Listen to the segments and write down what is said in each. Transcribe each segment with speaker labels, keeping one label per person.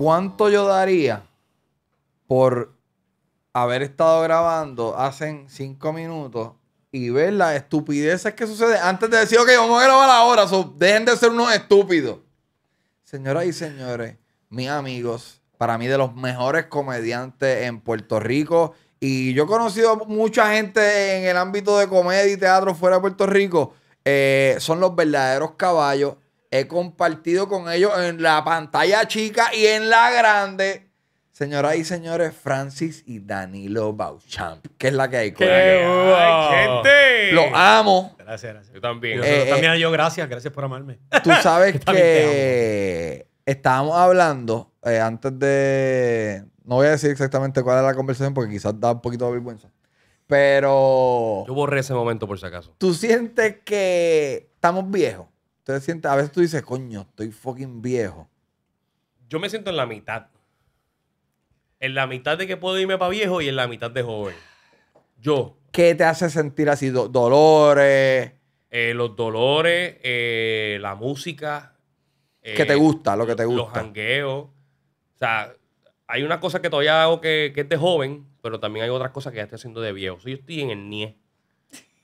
Speaker 1: ¿Cuánto yo daría por haber estado grabando hace cinco minutos y ver las estupideces que sucede antes de decir, ok, vamos a grabar ahora, dejen de ser unos estúpidos? Señoras y señores, mis amigos, para mí de los mejores comediantes en Puerto Rico. Y yo he conocido mucha gente en el ámbito de comedia y teatro fuera de Puerto Rico. Eh, son los verdaderos caballos. He compartido con ellos en la pantalla chica y en la grande. Señoras y señores, Francis y Danilo Bauchamp, que es la que hay. ¡Qué hay, gente! Los amo. Gracias, gracias. Yo también. yo eh, eh, también gracias, gracias por amarme. Tú sabes que estábamos hablando eh, antes de... No voy a decir exactamente cuál era la conversación porque quizás da un poquito de vergüenza. Pero... Yo borré ese momento por si acaso. ¿Tú sientes que estamos viejos? a veces tú dices, coño, estoy fucking viejo.
Speaker 2: Yo me siento en la mitad. En la mitad de que puedo irme para viejo y en la mitad de joven.
Speaker 1: Yo. ¿Qué te hace sentir así? dolores.
Speaker 2: Eh, los dolores, eh, la música. Eh, que ¿Qué te
Speaker 1: gusta? Lo que te gusta. Los
Speaker 2: jangueos. O sea, hay una cosa que todavía hago que, que es de joven, pero también hay otras cosas que ya estoy haciendo de viejo. yo estoy en el NIE.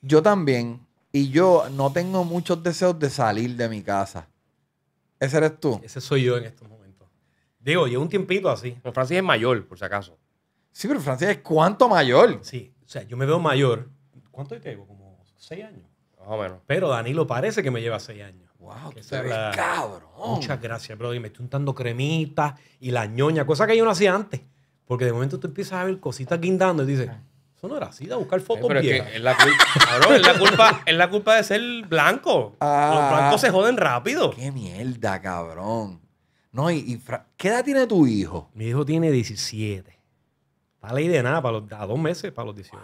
Speaker 1: Yo también. Y yo no tengo muchos deseos de salir de mi casa. Ese eres tú. Ese soy yo en estos momentos. Digo, llevo un tiempito así. Pero Francis es mayor, por si acaso. Sí, pero Francis es cuánto mayor. Sí, o sea,
Speaker 2: yo me veo mayor. ¿Cuánto te Como seis años. Más o menos. Pero Danilo parece que me lleva seis años. Wow, qué se cabrón. Muchas gracias, pero Y me estoy untando cremita y la ñoña, cosa que yo no hacía antes. Porque de momento tú empiezas a ver cositas guindando y dices, no era así, de buscar fotos Es, la culpa, es la culpa de ser blanco.
Speaker 1: Los ah. blancos se joden rápido. Qué mierda, cabrón. No, y, ¿qué edad tiene tu
Speaker 2: hijo? Mi hijo tiene 17. Está ley de nada, a dos meses para los 18.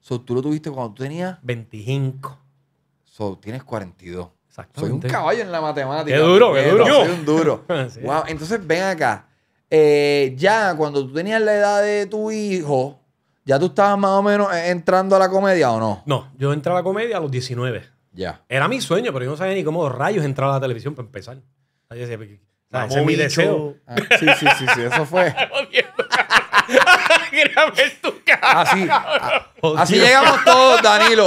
Speaker 1: So, tú lo tuviste cuando tú tenías 25. So, tienes 42. Soy un caballo en la matemática. Qué duro, qué duro. Soy un duro. wow. Entonces, ven acá. Eh, ya cuando tú tenías la edad de tu hijo, ¿ya tú estabas más o menos e-, entrando a la comedia o no?
Speaker 2: No, yo entré a la comedia a los 19. Ya. Era mi sueño, pero yo no sabía ni cómo rayos entrar a la televisión para empezar. O mi deseo. Ah, sí, sí, sí, eso fue.
Speaker 1: Así, oh, llegamos todos, Danilo.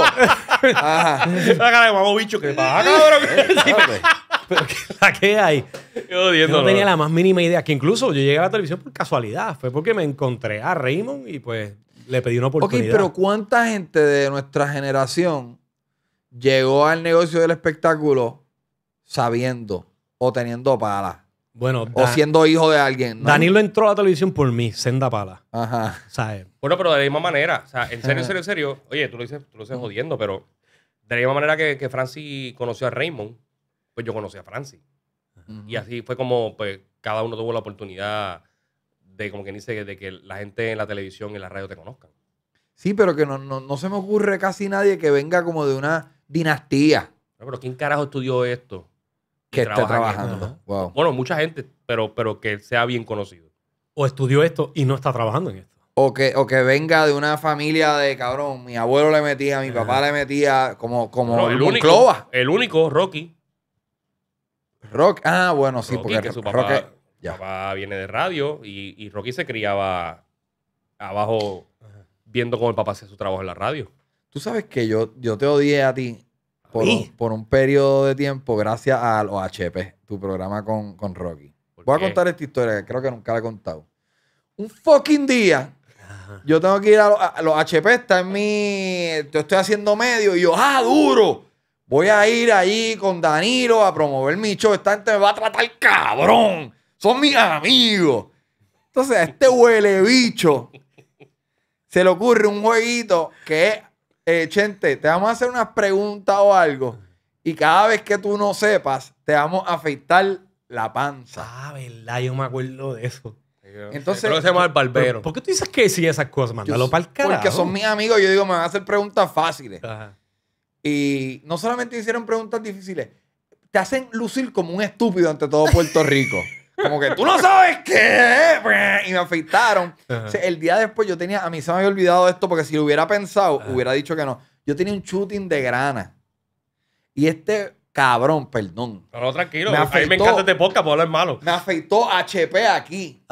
Speaker 1: cara de
Speaker 2: que Pero qué, hay. Yo, no tenía la más mínima idea. Que incluso yo llegué a la televisión por casualidad. Fue porque me encontré a Raymond y pues le pedí una oportunidad. Ok, pero
Speaker 1: ¿cuánta gente de nuestra generación llegó al negocio del espectáculo sabiendo o teniendo palas?
Speaker 2: Bueno, o siendo hijo de alguien. Danilo entró a la televisión por mí, senda pala. Ajá. Eh, bueno, pero de la misma manera. O sea, en serio, en serio, en serio. Oye, tú lo dices, lo jodiendo, pero de la misma manera que, que Francis conoció a Raymond, pues yo conocí a Francis. Y así fue como pues, cada uno tuvo la oportunidad de, como quien dice, de que la gente en la televisión y en la radio te
Speaker 1: conozcan. Sí, pero que no, se me ocurre casi nadie que venga como de una dinastía.
Speaker 2: pero ¿quién carajo estudió esto? que esté trabajando. Bueno, mucha gente,
Speaker 1: pero, pero que sea bien conocido. O estudió esto
Speaker 2: y no está trabajando en esto.
Speaker 1: O que, o que venga de una familia de cabrón, mi abuelo le metía, mi papá le metía, como, como el único, El único, Rocky. Rock, ah, bueno, sí, porque su papá,
Speaker 2: viene de radio y, Rocky se criaba abajo viendo cómo el papá hacía su trabajo en la radio.
Speaker 1: Tú sabes que yo, yo te odié a ti por, un, periodo de tiempo gracias a los HP, tu programa con, Rocky. Voy a contar esta historia que creo que nunca la he contado. Un fucking día, yo tengo que ir a, los, HP, está en mi. Yo estoy haciendo medio y yo, ¡ah, duro! Voy a ir ahí con Danilo a promover mi show. Esta gente me va a tratar cabrón. Son mis amigos. Entonces, a este huele bicho se le ocurre un jueguito que es eh, Chente, te vamos a hacer unas preguntas o algo. Y cada vez que tú no sepas, te vamos a afeitar la panza. Ah, verdad, yo me acuerdo de eso.
Speaker 2: Entonces, ¿Por qué tú dices que sí esas cosas? Mándalo
Speaker 1: para el carajo. Porque son mis amigos yo digo, me van a hacer preguntas fáciles. Y no solamente hicieron preguntas difíciles, te hacen lucir como un estúpido ante todo Puerto Rico. Como que tú no sabes qué. Y me afeitaron. el día después yo tenía, a mí se me había olvidado esto porque si lo hubiera pensado, hubiera dicho que no. Yo tenía un shooting de grana. Y este cabrón, perdón. Pero tranquilo, me afeitó, a mí me encanta este podcast, por malo. Me afeitó HP aquí.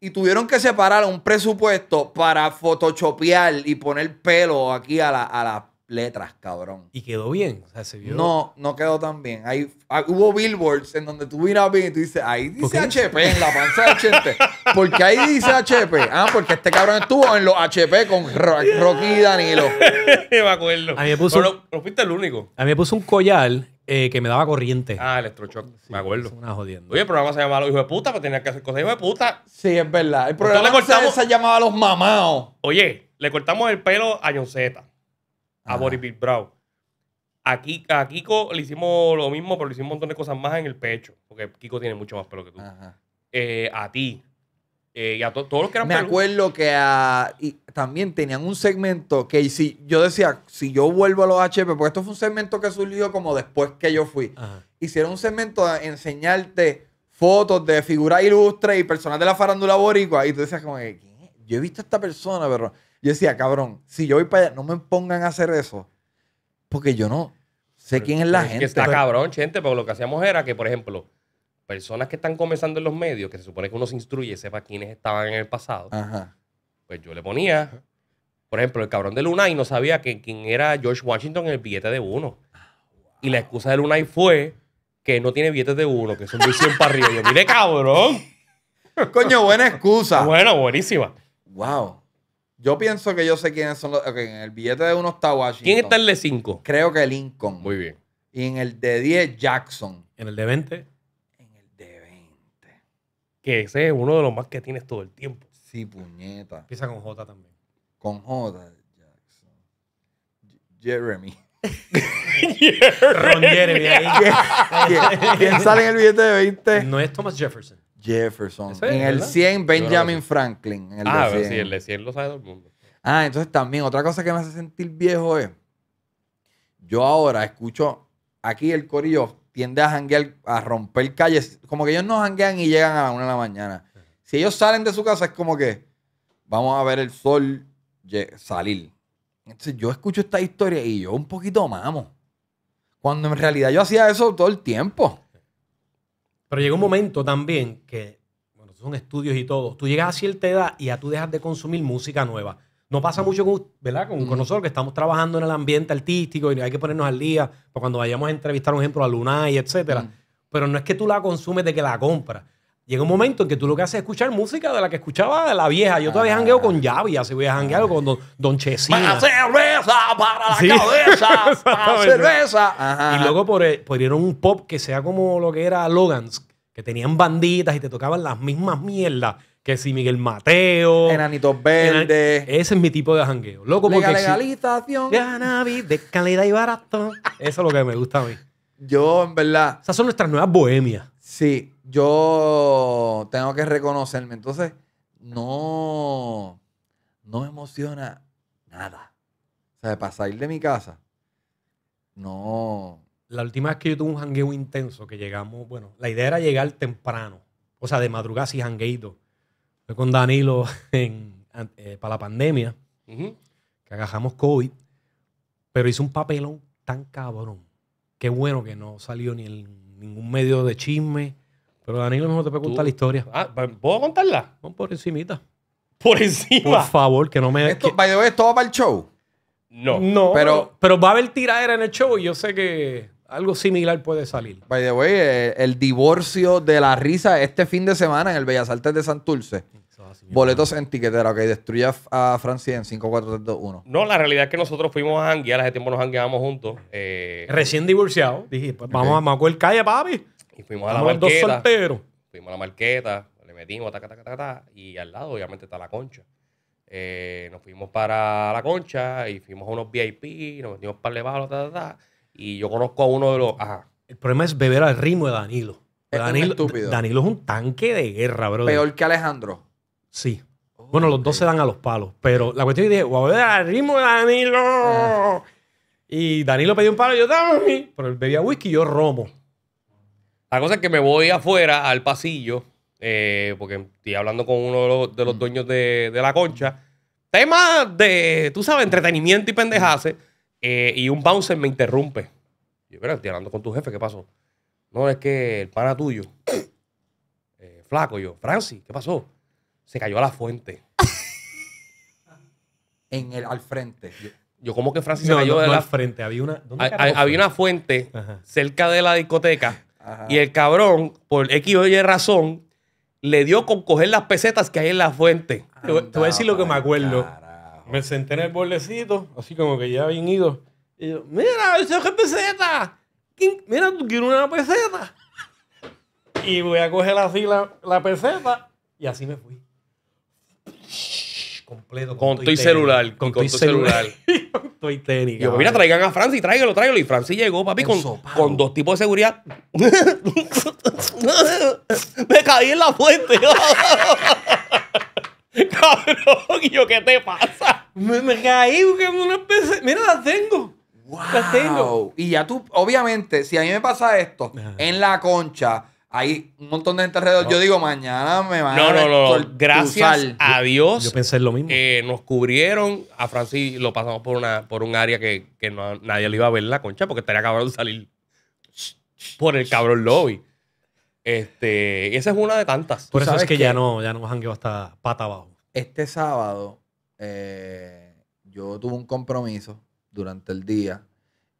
Speaker 1: Y tuvieron que separar un presupuesto para photoshopear y poner pelo aquí a, la, a letras, cabrón. Y quedó bien. No, no quedó tan bien. Ah, hubo billboards en donde tú miras bien y tú dices, ahí dice HP en la panza de HP. ¿Por qué ahí dice HP? Ah, porque este cabrón estuvo en los HP con Rocky y Danilo.
Speaker 2: me acuerdo. A mí me puso- Pero fuiste el único. A mí me puso un collar eh, que me daba corriente. Ah, electrochoc. me acuerdo. Una jodiendo. Oye, el
Speaker 1: programa se llamaba Los
Speaker 2: Hijos de Puta, pero tenía que hacer cosas de hijos de puta.
Speaker 1: Sí, es verdad. El programa se, llamaba Los Mamados.
Speaker 2: Oye, le cortamos el pelo a John a Boris Brown. Aquí, a Kiko le hicimos lo mismo, pero le hicimos un montón de cosas más en el pecho. Porque Kiko tiene mucho más pelo que tú. Eh, a ti. Eh, y a todos los que eran Me acuerdo
Speaker 1: que también tenían un segmento que si yo decía, si yo vuelvo a los HP, porque esto fue un segmento que surgió como después que yo fui. Hicieron un segmento de enseñarte fotos de figuras ilustres y personas de la farándula boricua. Y tú decías como ¿qué? yo he visto a esta persona, pero yo decía, cabrón, si yo voy para allá, no me pongan a hacer eso, porque yo no sé quién es la gente. que está
Speaker 2: cabrón, gente, pero lo que hacíamos era que, por ejemplo, personas que están comenzando en los medios, que se supone que uno se instruye, sepa quiénes estaban en el pasado, pues yo le ponía, por ejemplo, el cabrón de y no sabía que, quién era George Washington en el billete de uno. Y la excusa de Lunay fue que no tiene billetes de uno, que son de 100 para arriba. Y yo, mire, cabrón.
Speaker 1: Coño, buena excusa. Bueno, buenísima. Wow. Yo pienso que yo sé quiénes son los. Okay, en el billete de uno está Washington. ¿Quién está el de 5? Creo que Lincoln. Muy bien. Y en el de 10, Jackson. ¿En
Speaker 2: el de 20? En el de 20. Que ese es uno de los más que tienes todo el tiempo. Sí, puñeta. Empieza con J también.
Speaker 1: Con J, Jackson. Jeremy.
Speaker 2: Ron Jeremy. ¿Quién sale en el
Speaker 1: billete de 20? No es Thomas Jefferson. Jefferson. en el 100, Benjamin Franklin. ah, sí, el de
Speaker 2: 100 lo sabe todo el mundo.
Speaker 1: Ah, entonces también, otra cosa que me hace sentir viejo es, yo ahora escucho, aquí el corillo tiende a janguear, a romper calles, como que ellos no janguean y llegan a la una de la mañana. Si ellos salen de su casa es como que, vamos a ver el sol salir. Entonces yo escucho esta historia y yo un poquito mamo. Cuando en realidad yo hacía eso todo el tiempo. Pero llega un momento también
Speaker 2: que, bueno, son estudios y todo, tú llegas a cierta edad y ya tú dejas de consumir música nueva. No pasa mucho con, ¿verdad? Con, nosotros que estamos trabajando en el ambiente artístico y hay que ponernos al día para pues cuando vayamos a entrevistar, por ejemplo, a Lunay, etcétera. Pero no es que tú la consumes de que la compras. Llega un momento en que tú lo que haces es escuchar música de la que escuchaba la vieja. Yo todavía jangueo con Yavi, así voy a janguear con Don, Chesina. Para
Speaker 1: cerveza, para la cabeza, para cerveza.
Speaker 2: Y luego por, dieron eh, un pop que sea como lo que era Logan's, que tenían banditas y te tocaban las mismas mierdas. Que si Miguel Mateo. Enanitos
Speaker 1: Verdes.
Speaker 2: Ese es mi tipo de jangueo. Loco porque. legalización. de Cannabis de calidad y barato. Eso es lo que me
Speaker 1: gusta a mí. Yo, en verdad. Esas son nuestras nuevas bohemias. Sí, yo tengo que reconocerme. Entonces, no, no me emociona nada. O sea, para salir de mi casa, no.
Speaker 2: La última vez que yo tuve un jangueo intenso, que llegamos, bueno, la idea era llegar temprano. O sea, de madrugada sí jangueito. Fue con Danilo en, eh, para la pandemia, que agajamos COVID, pero hice un papelón tan cabrón. Qué bueno que no salió ni en ningún medio de chisme, pero Danilo mejor te puede contar la historia. Ah, ¿Puedo contarla? por encimita. Por encima. Por favor, que no me... Esto, by the way, ¿esto va
Speaker 1: para el show? No. No, pero,
Speaker 2: pero va a haber tiradera en el show y yo sé que algo similar puede salir.
Speaker 1: By the way, eh, el, divorcio de la risa este fin de semana en el Bellas Artes de Santurce. Boletos en tiquetera, que destruye a Francia en 5,
Speaker 2: No, la realidad es que nosotros fuimos a janguear, hace tiempo nos hangueamos juntos. Eh. Recién divorciado, Dije, pues, vamos a Macuel Calle, papi. Y fuimos a la marqueta. Fuimos a la marqueta, le metimos, ta, ta, ta, ta, y al lado obviamente está la concha. Eh, nos fuimos para la concha y fuimos a unos VIP, nos metimos para el ta, y yo conozco a uno de los... Ajá. El problema es beber al ritmo de Danilo. Danilo, es un tanque de guerra, bro. Peor
Speaker 1: que Alejandro.
Speaker 2: Sí. bueno, los dos se dan a los palos, pero la cuestión es que, beber al ritmo de Danilo. Ah. Y Danilo pedía un palo, y yo dame Pero él bebía whisky y yo romo. La cosa es que me voy afuera al pasillo, eh, porque estoy hablando con uno de los, mm. dueños de, la concha. Tema de, tú sabes, entretenimiento y pendejase, eh, y un bouncer me interrumpe. Yo, pero estoy hablando con tu jefe, ¿qué pasó? No, es que el pana tuyo, eh, flaco, yo, Francis, ¿qué pasó? Se cayó a la fuente. en el,
Speaker 1: al frente.
Speaker 2: Yo, como que Francis se cayó a la... fuente? frente. Había una, había una fuente cerca de la discoteca y el cabrón, por X o Y razón, le dio con coger las pesetas que hay en la fuente. Te voy a decir lo que me acuerdo. Me senté en el bordecito, así como que ya había ido. Y yo, mira, eso es peseta. Mira, tú quieres una peseta. Y voy a coger así la, la peseta. Y así me fui completo. Con, tu celular. Con, tu celular. estoy y Yo, mira, traigan a Francis, tráigalo, tráigalo. Y Francis llegó, papi, con, con dos tipos de seguridad. Me caí en la fuente. Cabrón, y yo, ¿qué te pasa? Me, caí porque una especie... Mira, las tengo.
Speaker 1: tengo. Y ya tú, obviamente, si a mí me pasa esto, en la concha, hay un montón de gente alrededor. Yo digo, mañana me van a. No, no, no. Gracias
Speaker 2: a Dios. Yo, pensé lo mismo. Eh, nos cubrieron. A Francis lo pasamos por una por un área que, nadie le iba a ver la concha porque estaría cabrón salir por el cabrón lobby. Este, esa es una de tantas. Por eso es que, ya no ya no a hasta pata abajo.
Speaker 1: Este sábado eh, yo tuve un compromiso durante el día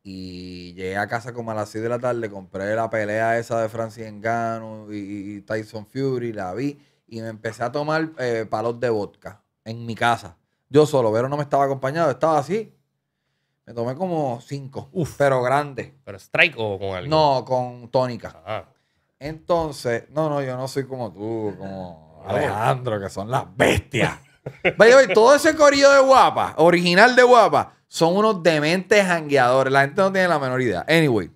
Speaker 1: y llegué a casa como a las 6 de la tarde, compré la pelea esa de Francis Engano y, Tyson Fury, la vi y me empecé a tomar eh, palos de vodka en mi casa. Yo solo, pero no me estaba acompañado, estaba así. Me tomé como 5, pero grande. ¿Pero strike o con alguien? No, con tónica. Ah. Entonces, no, no, yo no soy como tú, como ah, Alejandro, que son las bestias. Vaya, todo ese corillo de guapa, original de guapa, son unos dementes jangueadores. La gente no tiene la menor idea. Anyway,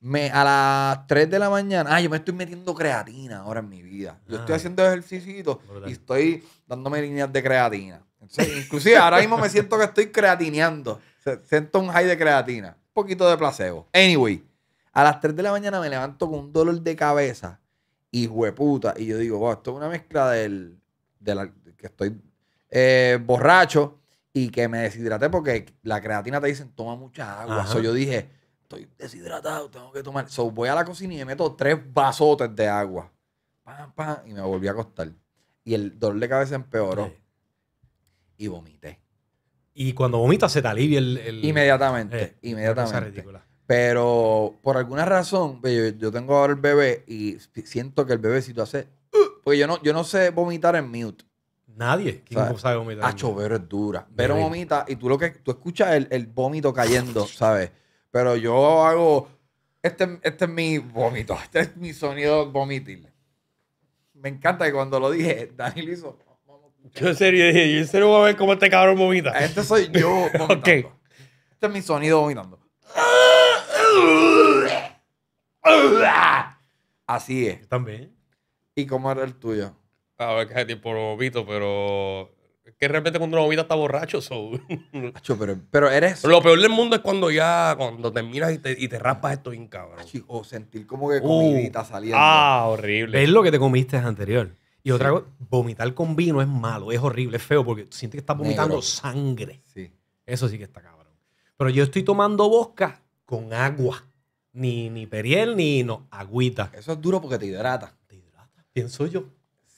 Speaker 1: me, a las 3 de la mañana, ah, yo me estoy metiendo creatina ahora en mi vida. Yo estoy haciendo ejercicio y estoy dándome líneas de creatina. inclusive ahora mismo me siento que estoy creatineando. Siento un high de creatina. Un poquito de placebo. Anyway, a las 3 de la mañana me levanto con un dolor de cabeza. Y hueputa. Y yo digo, wow, esto es una mezcla del, que estoy eh, borracho y que me deshidraté porque la creatina te dicen toma mucha agua. yo dije, estoy deshidratado, tengo que tomar. So, voy a la cocina y me meto tres vasotes de agua. Pam, pam, y me volví a acostar. Y el dolor de cabeza empeoró. Y vomité.
Speaker 2: Y cuando vomitas se te alivia el... el... Inmediatamente, eh, inmediatamente.
Speaker 1: Pero por alguna razón, yo, tengo ahora el bebé y siento que el bebé si tú haces... Uh, porque yo no, yo no sé vomitar en mute. Nadie. ¿Quién sabe vomitar? Acho, pero es dura. Pero vomita y tú lo que tú escuchas el, el vómito cayendo, ¿sabes? Pero yo hago. Este, este es mi vómito. Este es mi sonido vomitil. Me encanta que cuando lo dije, Daniel hizo. Yo en serio dije, yo en serio voy a ver cómo este cabrón vomita. Este soy yo Este es mi sonido vomitando.
Speaker 2: Así es. También. ¿Y cómo era el tuyo? A ver, que es tiempo vomito, pero. Es que de repente cuando uno vomita está borracho, so.
Speaker 1: pero, eres. Lo peor del mundo es cuando ya. Cuando terminas y y te raspas esto bien cabrón. o sentir como que uh, comidita saliendo. Ah, horrible. Es
Speaker 2: lo que te comiste anterior. Y otra cosa, vomitar con vino es malo, es horrible, es feo, porque sientes que estás vomitando sangre. Sí. Eso sí que está cabrón. Pero yo estoy tomando bosca con agua.
Speaker 1: Ni, ni periel, ni no, agüita. Eso es duro porque te hidrata. Te hidrata, pienso yo.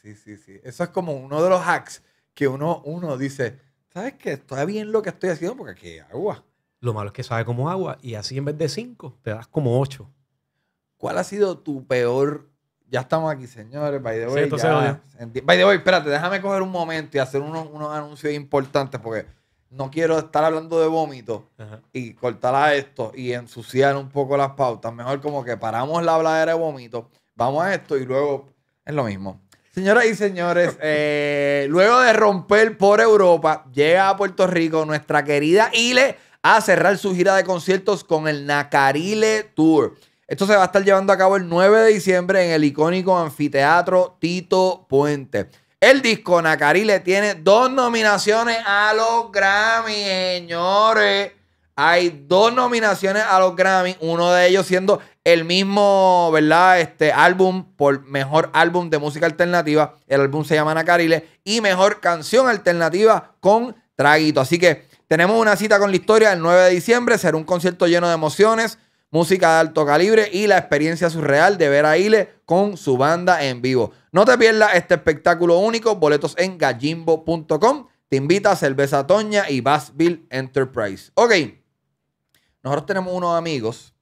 Speaker 1: Sí, sí, sí. Eso es como uno de los hacks que uno, uno dice, ¿sabes qué? Está bien lo que estoy haciendo porque aquí hay agua.
Speaker 2: Lo malo es que sabe como agua
Speaker 1: y así en vez de cinco,
Speaker 2: te das como ocho.
Speaker 1: ¿Cuál ha sido tu peor? Ya estamos aquí, señores. By the way, by the way, espérate, déjame coger un momento y hacer unos, unos anuncios importantes porque no quiero estar hablando de vómito y cortar a esto y ensuciar un poco las pautas. Mejor como que paramos la habladera de vómito, vamos a esto y luego es lo mismo. Señoras y señores, eh, luego de romper por Europa, llega a Puerto Rico nuestra querida Ile a cerrar su gira de conciertos con el Nacarile Tour. Esto se va a estar llevando a cabo el 9 de diciembre en el icónico anfiteatro Tito Puente. El disco Nacarile tiene dos nominaciones a los Grammy, señores. Hay dos nominaciones a los Grammy, uno de ellos siendo el mismo, ¿verdad? Este álbum por mejor álbum de música alternativa. El álbum se llama Nacarile y mejor canción alternativa con Traguito. Así que tenemos una cita con la historia el 9 de diciembre. Será un concierto lleno de emociones, música de alto calibre y la experiencia surreal de ver a Ile con su banda en vivo. No te pierdas este espectáculo único. Boletos en gallimbo.com. Te invita a Cerveza Toña y Bassville Enterprise. Ok. Nosotros tenemos unos amigos,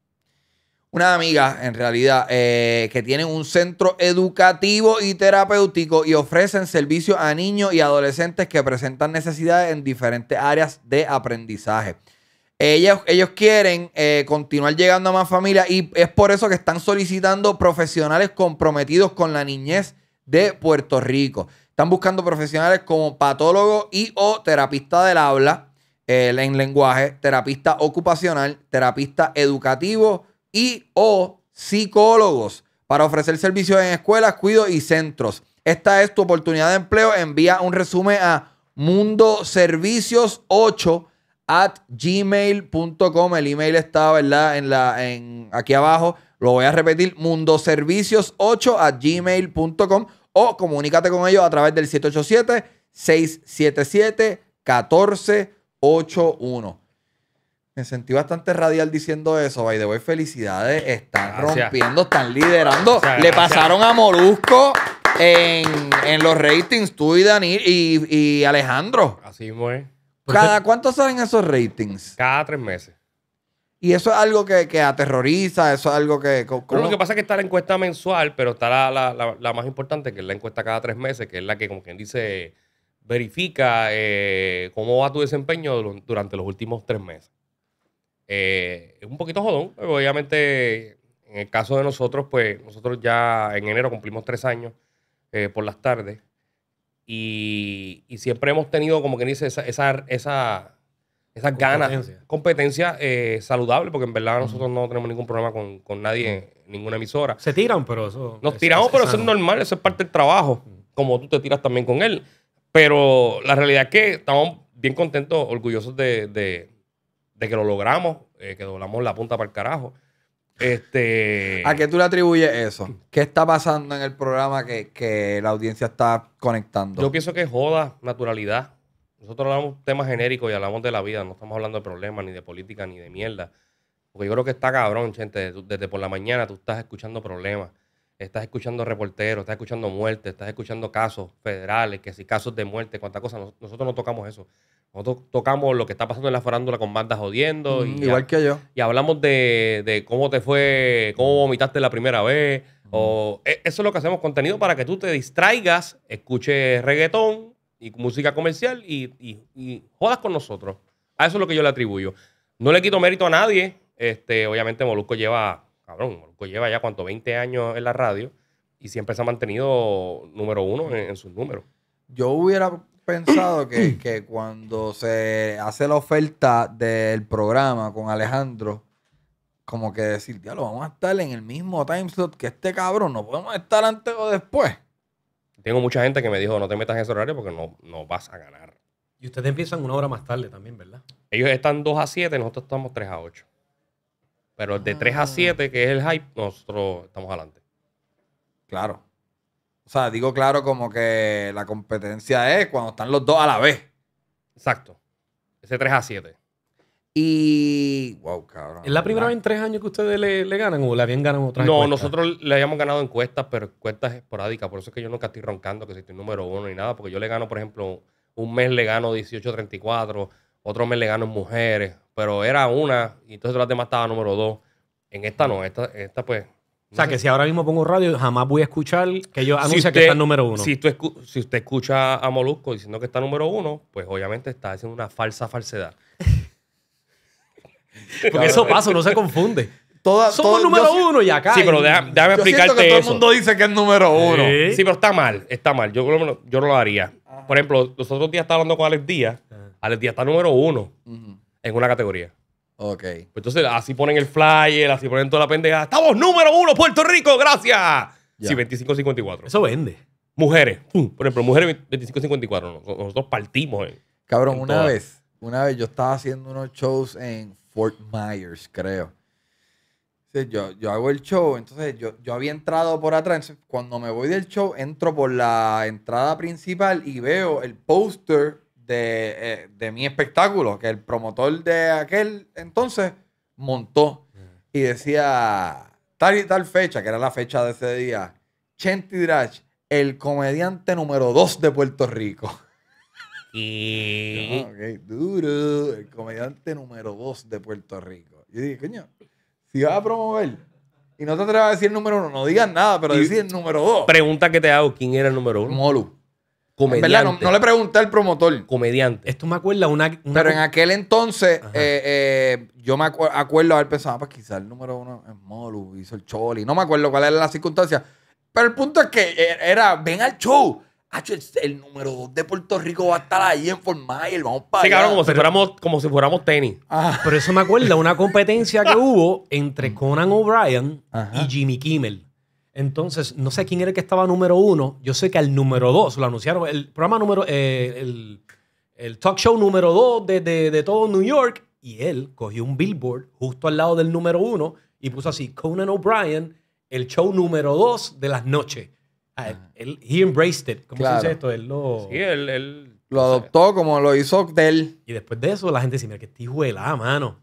Speaker 1: una amiga en realidad, eh, que tienen un centro educativo y terapéutico y ofrecen servicios a niños y adolescentes que presentan necesidades en diferentes áreas de aprendizaje. Ellos, quieren eh, continuar llegando a más familias y es por eso que están solicitando profesionales comprometidos con la niñez de Puerto Rico. Están buscando profesionales como patólogo y o terapista del habla, en lenguaje, terapista ocupacional, terapista educativo y o psicólogos para ofrecer servicios en escuelas, cuidos y centros. Esta es tu oportunidad de empleo. Envía un resumen a mundoservicios8 at gmail.com. El email está, ¿verdad? En la, en, aquí abajo. Lo voy a repetir, mundoservicios8 at gmail.com o comunícate con ellos a través del 787 677 14 8-1. Me sentí bastante radial diciendo eso. By the way, felicidades. Están rompiendo, están liderando. Le pasaron a Morusco en, los ratings, tú y Daniel y, Alejandro. Así fue. ¿Cada cuánto salen esos ratings? Cada tres meses. Y eso es algo que, aterroriza, eso es algo que... lo
Speaker 2: que pasa es que está la encuesta mensual, pero está la, la, más importante, que es la encuesta cada tres meses, que es la que, como quien dice, verifica eh, cómo va tu desempeño durante los últimos tres meses. Eh, es un poquito jodón, pero obviamente en el caso de nosotros, pues nosotros ya en enero cumplimos tres años eh, por las tardes y, siempre hemos tenido, como que dice, esa, esa, esas ganas, competencia saludable, porque en verdad nosotros no tenemos ningún problema con, nadie, ninguna emisora. Se tiran, pero eso... Nos tiramos, pero eso es normal, eso es parte del trabajo, como tú te tiras también con él. Pero la realidad es que estamos bien contentos,
Speaker 1: orgullosos de, que lo logramos, eh, que doblamos la punta para el carajo. Este... ¿A qué tú le atribuyes eso? ¿Qué está pasando en el programa que, la audiencia está conectando? Yo pienso
Speaker 2: que joda, naturalidad. Nosotros hablamos temas genéricos y hablamos de la vida, no estamos hablando de problemas, ni de política, ni de mierda. Porque yo creo que está cabrón, gente. Desde por la mañana tú estás escuchando problemas estás escuchando reporteros, estás escuchando muertes, estás escuchando casos federales, que si casos de muerte, cuántas cosas. nosotros no tocamos eso. Nosotros tocamos lo que está pasando en la farándula con bandas jodiendo. y igual que yo. Y hablamos de, cómo te fue, cómo vomitaste la primera vez. O, e, eso es lo que hacemos contenido para que tú te distraigas, escuches reggaetón y música comercial y, jodas con nosotros. A eso es lo que yo le atribuyo. No le quito mérito a nadie. Este, obviamente Molusco lleva cabrón, lleva ya cuánto, 20 años en la radio y siempre se ha mantenido número uno en, sus números.
Speaker 1: Yo hubiera pensado que, cuando se hace la oferta del programa con Alejandro, como que decir, diablo, vamos a estar en el mismo time slot que este cabrón, no podemos estar antes o después.
Speaker 2: Tengo mucha gente que me dijo, no te metas en ese horario porque no, no vas a ganar. Y
Speaker 1: ustedes empiezan una hora más
Speaker 2: tarde también, ¿verdad? Ellos están 2 a 7, nosotros estamos 3 a 8. Pero de 3 a
Speaker 1: 7, ah. que es el hype, nosotros estamos adelante. Claro. O sea, digo claro como que la competencia es cuando están los dos a la vez. Exacto. Ese 3 a 7. Y. Wow, cabrón. ¿Es la primera vez en tres años que ustedes
Speaker 2: le, ganan o le habían ganado vez? No, nosotros le habíamos ganado encuestas, pero encuestas esporádicas. Por eso es que yo nunca estoy roncando que si estoy número uno ni nada, porque yo le gano, por ejemplo, un mes le gano 18-34, otro me le ganó mujeres, pero era una y entonces la demás estaba número dos. En esta no, esta, esta pues... o sea, que si ahora mismo pongo radio, jamás voy a escuchar que yo anuncie que está número uno. Si, usted escucha a Molusco diciendo que está número uno, pues obviamente está haciendo una falsa falsedad. Porque eso pasa, no se confunde. Somos número uno y acá. Sí, pero déjame, déjame yo explicarte que todo el mundo dice que es número uno. Sí, pero está mal, está mal. Yo, yo no lo haría. Ah. Por ejemplo, los otros días estaba hablando con Alex Díaz Alex está número uno
Speaker 1: en una categoría. Ok. Pues
Speaker 2: entonces, así ponen el flyer, así ponen toda la pendeja. ¡Estamos número uno, Puerto Rico! ¡Gracias! Sí, 25.54. Eso vende. Mujeres. Por ejemplo, mujeres 25.54. Nosotros partimos.
Speaker 1: Cabrón, una vez, una vez yo estaba haciendo unos shows en Fort Myers, creo. Yo, yo, hago el show, entonces yo, yo había entrado por atrás. cuando me voy del show, entro por la entrada principal y veo el póster eh, de, mi espectáculo, que el promotor de aquel entonces montó mm. y decía tal y tal fecha, que era la fecha de ese día, Chenti Drach, el comediante número 2 de Puerto Rico. Y... Duro, el comediante número 2 de Puerto Rico. Yo dije, coño, si vas a promover y no te atreves a decir el número uno, no digas nada, pero decir el número dos.
Speaker 2: Pregunta que te hago, ¿quién era
Speaker 1: el número 1? Molu. Comediante. no, le pregunté al promotor. Comediante. Esto me acuerda una. Pero en aquel entonces, eh, eh, yo me acuerdo haber pensado, ah, pues quizás el número uno es Molu, hizo el Choli. No me acuerdo cuál era la circunstancia. Pero el punto es que eh, era, ven al show. el, número dos de Puerto Rico va a estar ahí en forma el vamos para Sí, claro, como,
Speaker 2: si fuéramos, como si fuéramos tenis. Ah. Pero eso me acuerda una competencia que hubo entre Conan O'Brien y Jimmy Kimmel. Entonces, no sé quién era el que estaba número uno. Yo sé que al número dos lo anunciaron. El programa número. Eh, el, talk show número dos de, todo New York. Y él cogió un billboard justo al lado del número uno y puso así: Conan O'Brien, el show número dos de las noches. Ah, ah. él, he embraced it. ¿Cómo se dice esto? Él lo. Sí, él, lo
Speaker 1: adoptó como lo hizo él. Y
Speaker 2: después de eso, la gente dice: Mira, que tijuela, mano.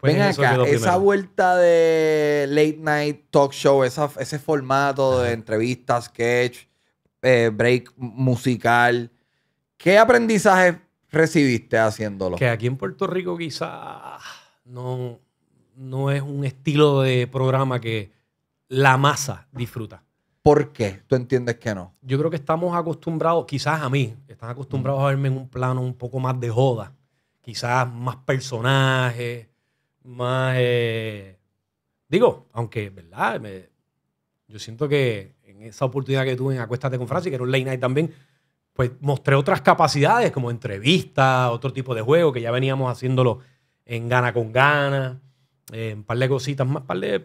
Speaker 2: Pues Ven acá, esa
Speaker 1: vuelta de late night talk show, ese formato de entrevistas, sketch, eh, break musical, ¿qué aprendizaje recibiste haciéndolo? Que aquí en
Speaker 2: Puerto Rico quizás no, no es un estilo de programa que la masa disfruta.
Speaker 1: ¿Por qué tú entiendes que no?
Speaker 2: Yo creo que estamos acostumbrados, quizás a mí, están acostumbrados a verme en un plano un poco más de joda, quizás más personajes, más. Eh, digo, aunque, ¿verdad? yo siento que en esa oportunidad que tuve en Acuéstate con Francis, que era un late night también, pues mostré otras capacidades como entrevistas, otro tipo de juego que ya veníamos haciéndolo en Gana con Gana, en eh, par de cositas más, par de,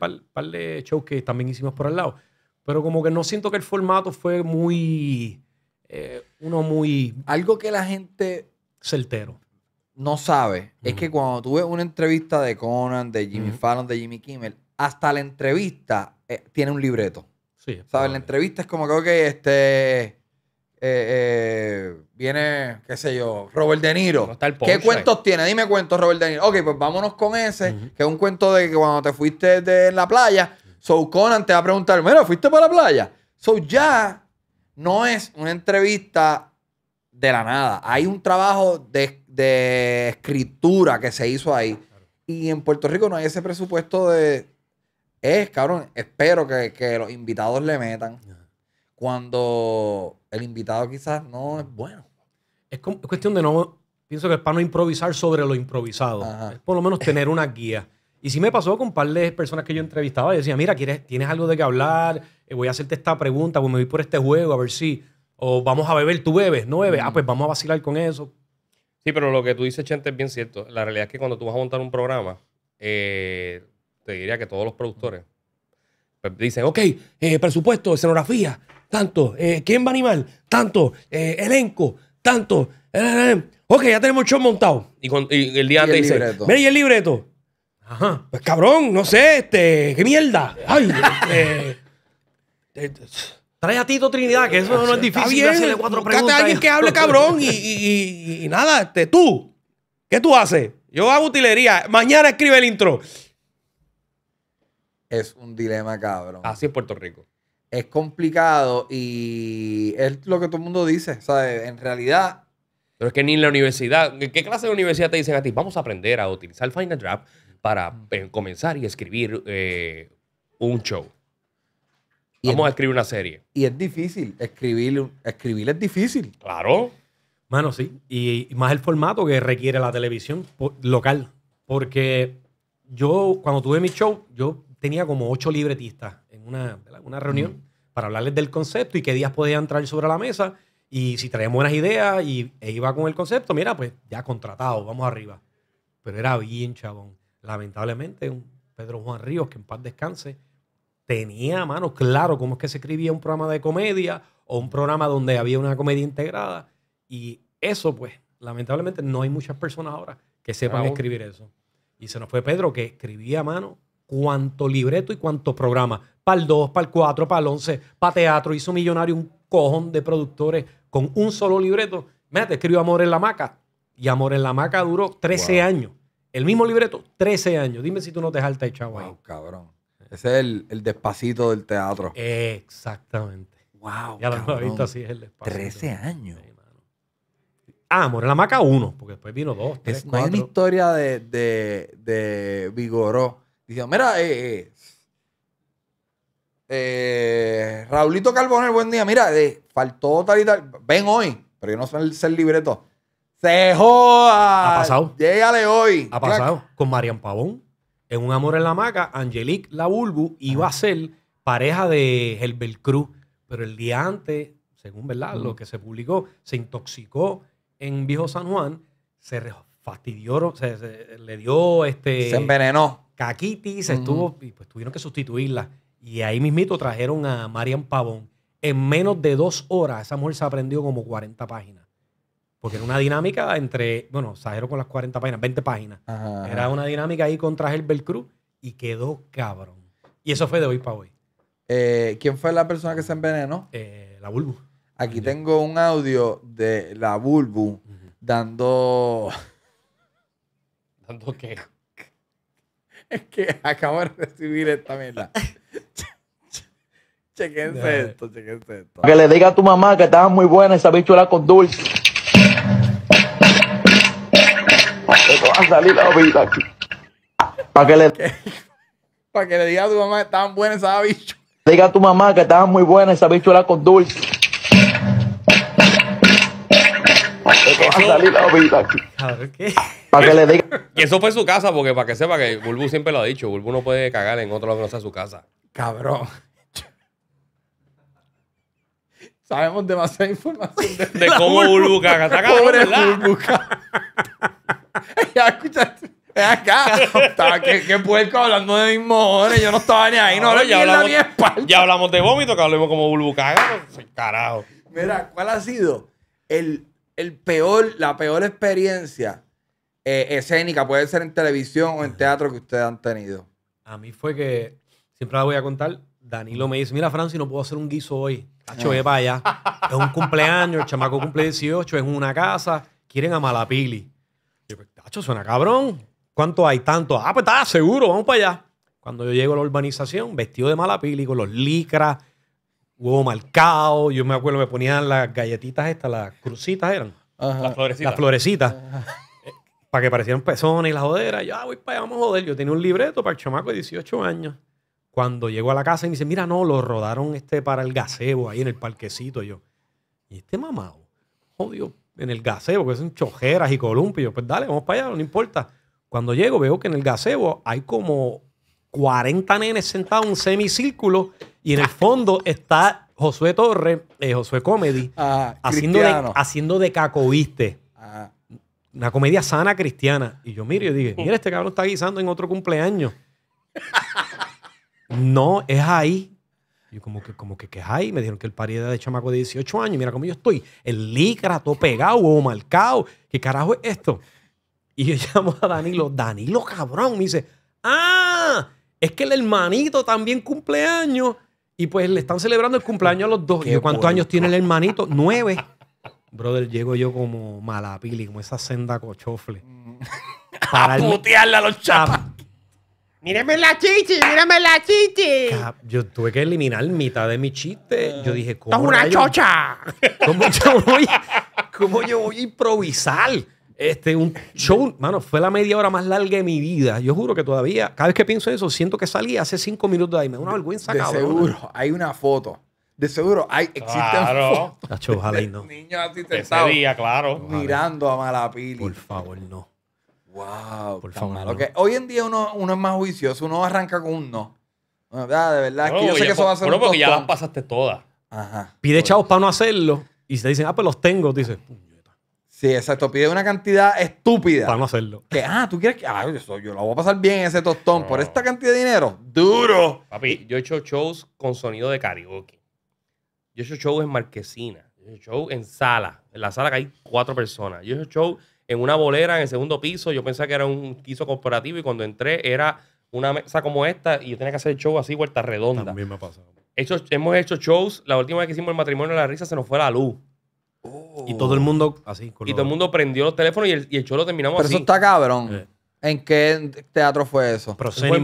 Speaker 2: de shows que también hicimos por al lado. Pero como que no siento que el formato fue
Speaker 1: muy. Eh, uno muy. Algo que la gente. Certero no sabe es que cuando tuve una entrevista de Conan, de Jimmy Fallon, de Jimmy Kimmel, hasta la entrevista eh, tiene un libreto. Sí. ¿Sabes? La entrevista es como que, ok, este. Eh, eh, viene, qué sé yo, Robert De Niro. ¿Qué cuentos tiene? Dime cuentos, Robert De Niro. Ok, pues vámonos con ese, que es un cuento de que cuando te fuiste de la playa, So Conan te va a preguntar, mira, ¿fuiste para la playa? So ya no es una entrevista de la nada. Hay un trabajo de de escritura que se hizo ahí. Y en Puerto Rico no hay ese presupuesto de. Es, cabrón, espero que, los invitados le metan. Cuando el invitado quizás no es bueno. Es, cuestión de no. Pienso que es
Speaker 2: para no improvisar sobre lo improvisado. Es por lo menos tener una guía. Y sí me pasó con un par de personas que yo entrevistaba y decía, mira, ¿tienes algo de qué hablar? Eh, voy a hacerte esta pregunta, pues me voy por este juego, a ver si... O vamos a beber, tú bebes, no bebes. Ah, mm. pues vamos a vacilar con eso. Sí, pero lo que tú dices, Chente, es bien cierto. La realidad es que cuando tú vas a montar un programa, eh, te diría que todos los productores pues, dicen, ok, eh, presupuesto, escenografía, tanto, eh, ¿quién va a animar? Tanto, elenco, tanto. ok, ya tenemos el show montado. Y, el día antes dice, mira, y el libreto. Ajá. Pues cabrón, no sé, este, qué mierda. Ay, Trae a Tito Trinidad, que eso no es difícil. a alguien que hable cabrón y, nada, este, tú,
Speaker 1: ¿qué tú haces?
Speaker 2: Yo hago utilería. Mañana escribe el intro.
Speaker 1: Es un dilema, cabrón. Así es Puerto Rico. Es complicado y es lo que todo el mundo dice. ¿sabes? En realidad,
Speaker 2: pero es que ni en la universidad, ¿qué clase de universidad te dicen a ti? Vamos a aprender a utilizar Final Draft para eh, comenzar y escribir eh, un show. Vamos a escribir una serie. Y es difícil. Escribir, escribir es difícil. Claro. Mano, sí. Y, más el formato que requiere la televisión local. Porque yo, cuando tuve mi show, yo tenía como ocho libretistas en una, reunión para hablarles del concepto y qué días podían traer sobre la mesa. Y si traía buenas ideas y, e iba con el concepto, mira, pues ya contratado, vamos arriba. Pero era bien chabón. Lamentablemente, un Pedro Juan Ríos, que en paz descanse, tenía a mano claro cómo es que se escribía un programa de comedia o un programa donde había una comedia integrada. Y eso, pues, lamentablemente no hay muchas personas ahora que sepan escribir eso. Y se nos fue Pedro que escribía a mano cuánto libreto y cuánto programa. Para el 2, para el 4, para el 11, para teatro. Hizo millonario un cojón de productores con un solo libreto. Mira, te escribió Amor en la Maca. Y Amor en la Maca duró 13 años. El mismo libreto, 13 años. Dime si tú no te jaltas el chavo wow,
Speaker 1: cabrón. Ese es el, el despacito del teatro. Exactamente. Wow. Ya lo he visto así, es el despacito. 13
Speaker 2: años. Ah, la Ah, Maca 1, porque después vino dos. 3, es, No hay una
Speaker 1: historia de, de, de Vigoró. Diciendo, mira, eh, eh, eh, Raulito Carbonel, buen día. Mira, eh, faltó tal y tal. Ven hoy, pero yo no sé el, libreto. ¡Se joda! Ha pasado. Llegale hoy. Ha pasado. Con Marian Pavón en Un Amor en la Maca, Angelique
Speaker 2: La Bulbu iba a ser pareja de Herbert Cruz, pero el día antes, según verdad, lo que se publicó, se intoxicó en Viejo San Juan, se fastidió, se, le dio este. Se envenenó. Caquitis, se estuvo, y pues tuvieron que sustituirla. Y ahí mismito trajeron a Marian Pavón. En menos de dos horas, esa mujer se aprendió como 40 páginas. Porque era una dinámica entre, bueno,
Speaker 1: salieron con las 40 páginas, 20 páginas. Era una
Speaker 2: dinámica ahí contra Herbert Cruz y quedó cabrón. Y eso fue de hoy para hoy.
Speaker 1: Eh, ¿Quién fue la persona que se envenenó? Eh, la Bulbu. Aquí tengo un audio de la Bulbu dando. ¿Dando qué? es que acabo de recibir esta mierda. chequense esto, chequense esto. Que le diga a tu mamá que estaba muy buena esa bichuela con dulce. a salir la vida aquí. Para que le. Para que le diga a tu mamá que estaban buenas esas bichuelas. Diga a tu mamá que estaban muy buenas esas la con dulce. a salir la vida aquí. Para que le diga.
Speaker 2: Y eso fue su casa, porque para que sepa que Bulbu siempre lo ha dicho, Bulbu no puede cagar en otro lado que no sea su casa.
Speaker 1: Cabrón. Sabemos demasiada información
Speaker 2: de, cómo Bulbu caga. Está cabrón, Pobre
Speaker 1: Bulbu ya escuchaste. acá. qué, puerco hablando de mis mojones. Yo no estaba ni ahí. No, ya, hablamos,
Speaker 2: ya hablamos de vómito, que hablamos como burbucaga. Pues, carajo.
Speaker 1: Mira, ¿cuál ha sido el, peor, la peor experiencia eh, escénica? Puede ser en televisión o en teatro que ustedes han tenido. A mí fue
Speaker 2: que, siempre la voy a contar, Danilo me dice, mira, Francis, no puedo hacer un guiso hoy. Ah. a vaya Es un cumpleaños, el chamaco cumple 18, es una casa, quieren a Malapili suena cabrón. ¿Cuánto hay? Tanto. Ah, pues está, seguro, vamos para allá. Cuando yo llego a la urbanización, vestido de mala y con los licras, huevo marcado. Yo me acuerdo, me ponían las galletitas estas, las crucitas eran. Las florecitas. Las florecitas. Eh, para que parecieran pezones y las joderas. Yo, ah, voy para allá, vamos a joder. Yo tenía un libreto para el chamaco de 18 años. Cuando llego a la casa y me dice, mira, no, lo rodaron este para el gazebo ahí en el parquecito. Yo, y este mamado, jodido en el gazebo, que son chojeras y columpios. Pues dale, vamos para allá, no importa. Cuando llego veo que en el gazebo hay como 40 nenes sentados en un semicírculo y en el ah. fondo está Josué Torres, eh, Josué Comedy,
Speaker 1: ah, haciendo, de,
Speaker 2: haciendo de cacoíste. Ah. Una comedia sana cristiana. Y yo miro y dije, mira, este cabrón está guisando en otro cumpleaños. no, es ahí yo como que, como que, ¿qué hay? Me dijeron que el pari era de chamaco de 18 años. Mira cómo yo estoy. El licra, todo pegado, o marcado. ¿Qué carajo es esto? Y yo llamo a Danilo. Danilo, cabrón. Me dice, ¡ah! Es que el hermanito también cumpleaños. Y pues le están celebrando el cumpleaños a los dos. ¿Y cuántos años tiene el hermanito? Nueve. Brother, llego yo como malapili, como esa senda cochofle. Mm. Para a putearle a los chavos. Míreme la chichi, míreme la chichi. Yo tuve que eliminar mitad de mi chiste. Yo dije, ¿cómo? ¡Estás una chocha! ¿Cómo yo, voy, a improvisar? Este, un show, mano, fue la media hora más larga de mi vida. Yo juro que todavía, cada vez que pienso eso, siento que salí
Speaker 1: hace cinco minutos de ahí. Me da una vergüenza, De seguro, hay una foto. De seguro, hay, existen Claro. fotos así claro. Mirando a Malapili. Por favor, no. Wow, por favor. Okay. Hoy en día uno, es más juicioso, uno arranca con uno, no. de verdad, no, que yo sé que eso va a ser un porque ya las pasaste todas. Ajá.
Speaker 2: Pide chavos para no
Speaker 1: hacerlo y si te dicen, ah, pues los tengo, dice. Ah, sí, exacto. Pide una cantidad estúpida. Para no hacerlo. Que, ah, tú quieres que. Ah, yo, yo lo voy a pasar bien ese tostón por esta cantidad de dinero.
Speaker 2: ¡Duro! Papi, yo he hecho shows con sonido de karaoke. Yo he hecho shows en marquesina. Yo he hecho shows en sala. En la sala que hay cuatro personas. Yo he hecho shows en una bolera en el segundo piso. Yo pensaba que era un piso corporativo y cuando entré era una mesa como esta y yo tenía que hacer el show así, vuelta redonda. También me ha pasado. hemos hecho shows. La última vez que hicimos el matrimonio de la risa se nos fue la luz. Oh. Y todo el mundo así. y todo el mundo prendió los teléfonos y el, show lo terminamos así. Pero eso está
Speaker 1: cabrón. Eh. ¿En qué teatro fue eso? fue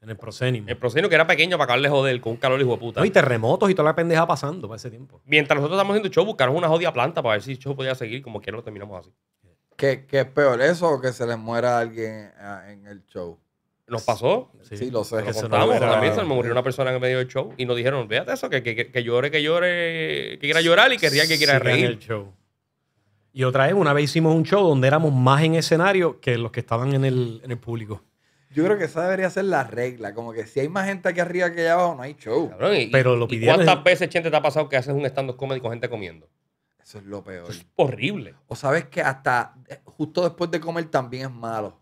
Speaker 2: en el proscenio. El proscenio que era pequeño para acabarle joder con un calor hijo de puta. No, y
Speaker 1: terremotos y toda la pendeja pasando para ese tiempo.
Speaker 2: Mientras nosotros estamos haciendo show, buscaron una jodida planta para ver si el show podía seguir como que lo terminamos así.
Speaker 1: ¿Qué, es peor, eso o que se les muera alguien ah, en el show? ¿Nos pasó? Sí, lo sé. nos también me murió
Speaker 2: una persona en medio del show y nos dijeron, véate eso, que, llore, que llore, que quiera
Speaker 1: llorar y que que quiera reír.
Speaker 2: Y otra vez, una vez hicimos un show donde éramos más en escenario que los que estaban en el, público.
Speaker 1: Yo creo que esa debería ser la regla. Como que si hay más gente aquí arriba que allá abajo, no hay show. Pero lo pidieron. ¿Cuántas veces, gente te ha pasado que haces un stand-up comedy con gente comiendo? Eso es lo peor. es horrible. O sabes que hasta eh, justo después
Speaker 2: de comer también es malo.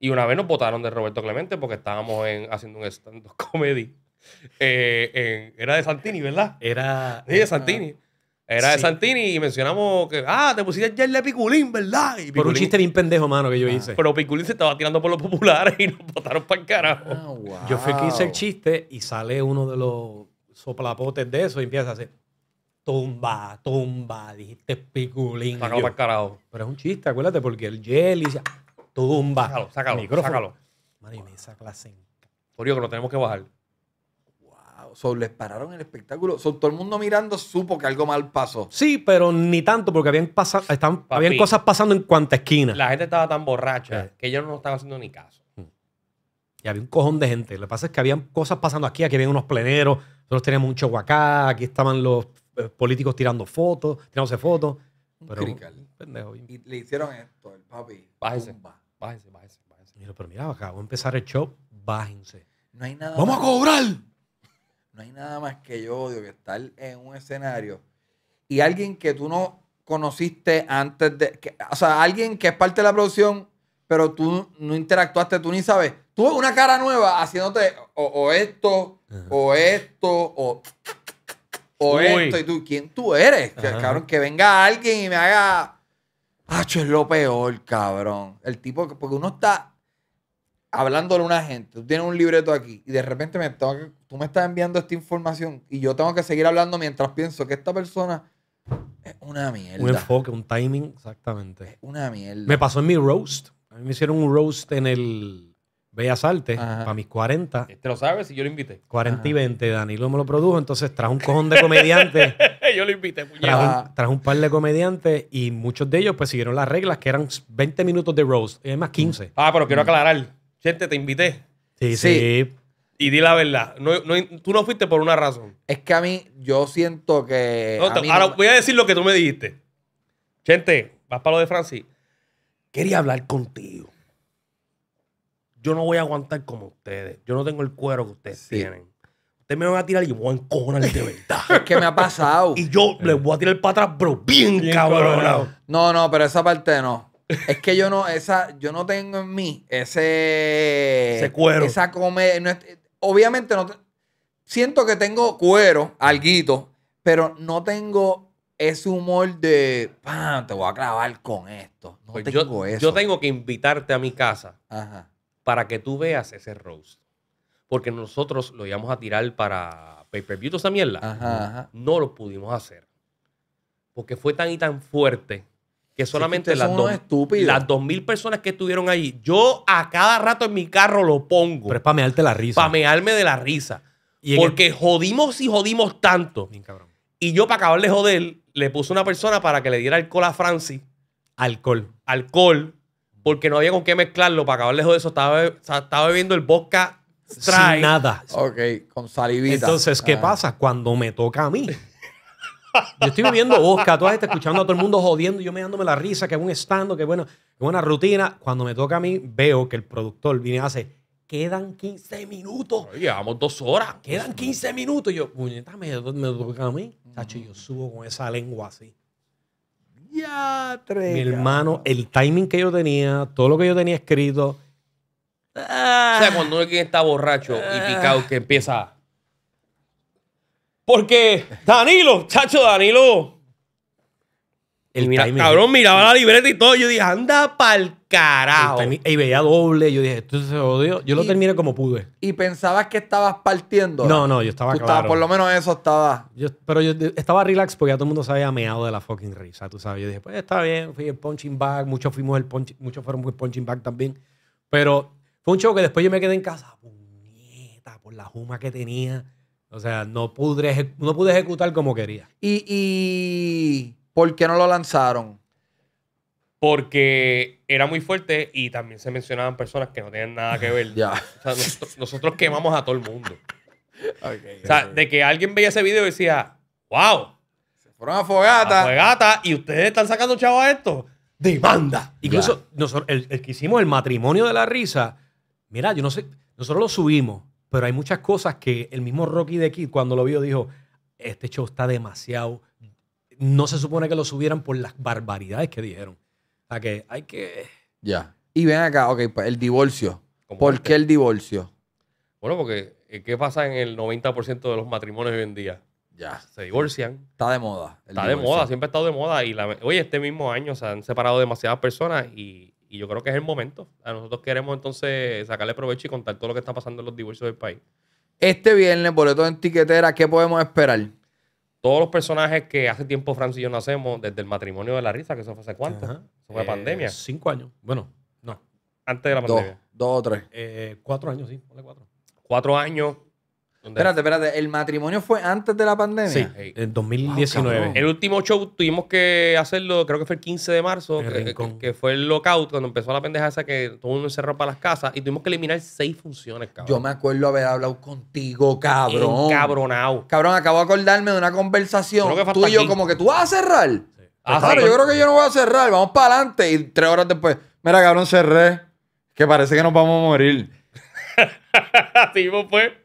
Speaker 2: Y una vez nos botaron de Roberto Clemente porque estábamos haciendo un stand-up comedy. Eh, era de Santini, ¿verdad? Era. Sí, de Santini. Era de Santini y mencionamos que, ah, te pusiste el de Piculín, ¿verdad? por un chiste bien pendejo, mano, que yo hice. Pero Piculín se estaba tirando por los populares y nos botaron para el carajo. Ah, wow. Yo fui que hice el chiste y sale uno de los soplapotes de eso y empieza a hacer tumba, tumba, dijiste piculín. Sácalo para carajo. Pero es un chiste, acuérdate, porque
Speaker 1: el jelly, tumba. Sácalo, sácalo, sácalo.
Speaker 2: Madre mía, esa clase.
Speaker 1: Dios que lo tenemos que bajar. Wow, les pararon el espectáculo. todo el mundo mirando
Speaker 2: supo que algo mal pasó. Sí, pero ni tanto, porque habían, pasado. habían cosas pasando en cuanta esquina. La gente estaba tan borracha eh. que ellos no estaban haciendo ni caso. Mm. Y había un cojón de gente. Lo que pasa es que habían cosas pasando aquí. Aquí habían unos pleneros. Nosotros teníamos un chihuahua aquí estaban los eh, políticos tirando fotos, tirándose fotos.
Speaker 1: Pero, Y le hicieron esto, el papi. Bájense, bájense, bájense, bájense. pero mira, acá a empezar
Speaker 2: el show, bájense.
Speaker 1: No hay nada ¡Vamos a cobrar! No hay nada más que yo odio que estar en un escenario y alguien que tú no conociste antes de... Que, o sea, alguien que es parte de la producción, pero tú no interactuaste, tú ni sabes. Tú una cara nueva haciéndote o, esto, o esto, o o esto, y tú, ¿quién tú eres? Cabrón, que venga alguien y me haga. Hacho, es lo peor, cabrón. El tipo, porque uno está hablando a una gente, tú tienes un libreto aquí y de repente me tengo tú me estás enviando esta información y yo tengo que seguir hablando mientras pienso que esta persona es una mierda. Un
Speaker 2: enfoque, un timing, exactamente.
Speaker 1: una mierda. Me pasó en
Speaker 2: mi roast. A mí me hicieron un roast en el Bellas Artes, para mis 40. Eh, te lo sabes si yo lo invité. 40 y 20, Danilo me lo produjo, entonces trajo un cojón de comediantes. yo lo invité, trajo trajo un, par de comediantes y muchos de ellos pues siguieron las reglas, que eran 20 minutos de Rose, es más 15. Ah, pero quiero mm. aclarar, gente, te invité. Sí, sí. Y di la verdad, tú no fuiste por una razón. Es que a mí,
Speaker 1: yo siento que... ahora
Speaker 2: voy a decir lo que tú me dijiste. Gente, vas para lo de Francis. Quería hablar contigo yo no voy a aguantar como ustedes. Yo no tengo el cuero que ustedes tienen. Ustedes me van a tirar y me voy a encojonar de verdad.
Speaker 1: es que me ha pasado. Y yo les voy a tirar para atrás, bro. bien, cabrón. No, no, pero esa parte no. Es que yo no, esa, yo no tengo en mí ese. Ese cuero. Esa comedia. obviamente no. siento que tengo cuero, alguito, pero no tengo ese humor de. ¡Pam! Te voy a clavar con esto. No pues tengo
Speaker 2: eso. Yo tengo que invitarte a mi casa. Ajá para que tú veas ese roast. Porque nosotros lo íbamos a tirar para pay-per-view, mierda. No lo pudimos hacer. Porque fue tan y tan fuerte que solamente las, dos, las dos mil personas que estuvieron ahí, yo a cada rato en mi carro lo pongo. Pero es la risa. mearme de la risa. porque jodimos y jodimos tanto. Y yo, para acabar de joder, le puse una persona para que le diera alcohol a Francis. Alcohol. Alcohol porque no había con qué mezclarlo. Para acabar lejos de eso, estaba, estaba bebiendo el vodka Sin nada. Ok, con salivita. Entonces, ¿qué ah. pasa? Cuando me toca a mí. Yo estoy bebiendo vodka, toda gente escuchando a todo el mundo jodiendo, yo me dándome la risa, que es un estando, que bueno, una buena rutina. Cuando me toca a mí, veo que el productor viene y hace, quedan 15 minutos. llevamos dos horas. Quedan 15 minutos. yo, puñeta, me, me toca a mí. Chacho, yo subo con esa lengua así
Speaker 1: tres. Mi hermano,
Speaker 2: el timing que yo tenía, todo lo que yo tenía escrito. Ah. o sea, cuando uno está borracho y ah. picado, que empieza. Porque Danilo, chacho, Danilo. El cabrón, miraba la libreta y todo. Yo dije, anda pa'l carajo. El y veía doble. Yo dije, esto se odio. Yo lo terminé como pude.
Speaker 1: ¿Y pensabas que estabas partiendo? No, no, yo estaba tú por lo menos eso estaba. Yo, pero yo estaba
Speaker 2: relax porque ya todo el mundo se había meado de la fucking risa, tú sabes. Yo dije, pues está bien, fui el punching bag. Muchos fuimos el punch, muchos fueron el punching bag también. Pero fue un show que después yo me quedé en casa. por la juma que tenía. O sea, no pude, no pude ejecutar como quería.
Speaker 1: y... ¿Por qué no lo lanzaron?
Speaker 2: Porque era muy fuerte y también se mencionaban personas que no tenían nada que ver. ya. nosotros, quemamos a todo el mundo. o sea, de que alguien veía ese video y decía, wow. Se fueron a fogata. A fogata y ustedes están sacando chavo a esto. banda! Incluso nosotros, el, que hicimos el matrimonio de la risa, mira, yo no sé, nosotros lo subimos pero hay muchas cosas que el mismo Rocky de Kid cuando lo vio dijo, este show está demasiado no se supone que lo subieran por las barbaridades que dijeron. O sea, que hay que...
Speaker 1: Ya. Y ven acá, ok, pues, el divorcio. ¿Por qué el divorcio? Bueno,
Speaker 2: porque eh, ¿qué pasa en el 90% de los matrimonios hoy en día? Ya. Se divorcian.
Speaker 1: Está de moda. Está de moda,
Speaker 2: siempre ha estado de moda. Y la, oye, este mismo año se han separado demasiadas personas y, y yo creo que es el momento. A nosotros queremos entonces sacarle provecho y contar todo lo que está pasando en los divorcios del país.
Speaker 1: Este viernes, boleto en tiquetera, ¿qué podemos esperar? todos los personajes
Speaker 2: que hace tiempo Francis y yo nacemos, desde el matrimonio de la risa, que eso fue hace cuánto, fue eh, pandemia. Cinco años, bueno, no. Antes de la pandemia. Dos, o tres.
Speaker 1: Eh, cuatro años, sí, ponle cuatro.
Speaker 2: Cuatro años,
Speaker 1: Espérate, espérate. ¿El matrimonio fue antes de la pandemia? Sí,
Speaker 2: en 2019. Ah, el último show tuvimos que hacerlo, creo que fue el 15 de marzo, que, fue el lockout, cuando empezó la pendeja esa que todo el mundo cerró para las casas y tuvimos que eliminar seis funciones, cabrón.
Speaker 1: Yo me acuerdo haber hablado contigo, cabrón. cabronao. Cabrón, acabo de acordarme de una conversación. Creo que Tú y yo, como que tú vas a cerrar. Pues, ah, yo creo que yo no voy a cerrar. Vamos para adelante. Y tres horas después, mira, cabrón, cerré. Que parece que nos vamos a morir. Así pues. fue.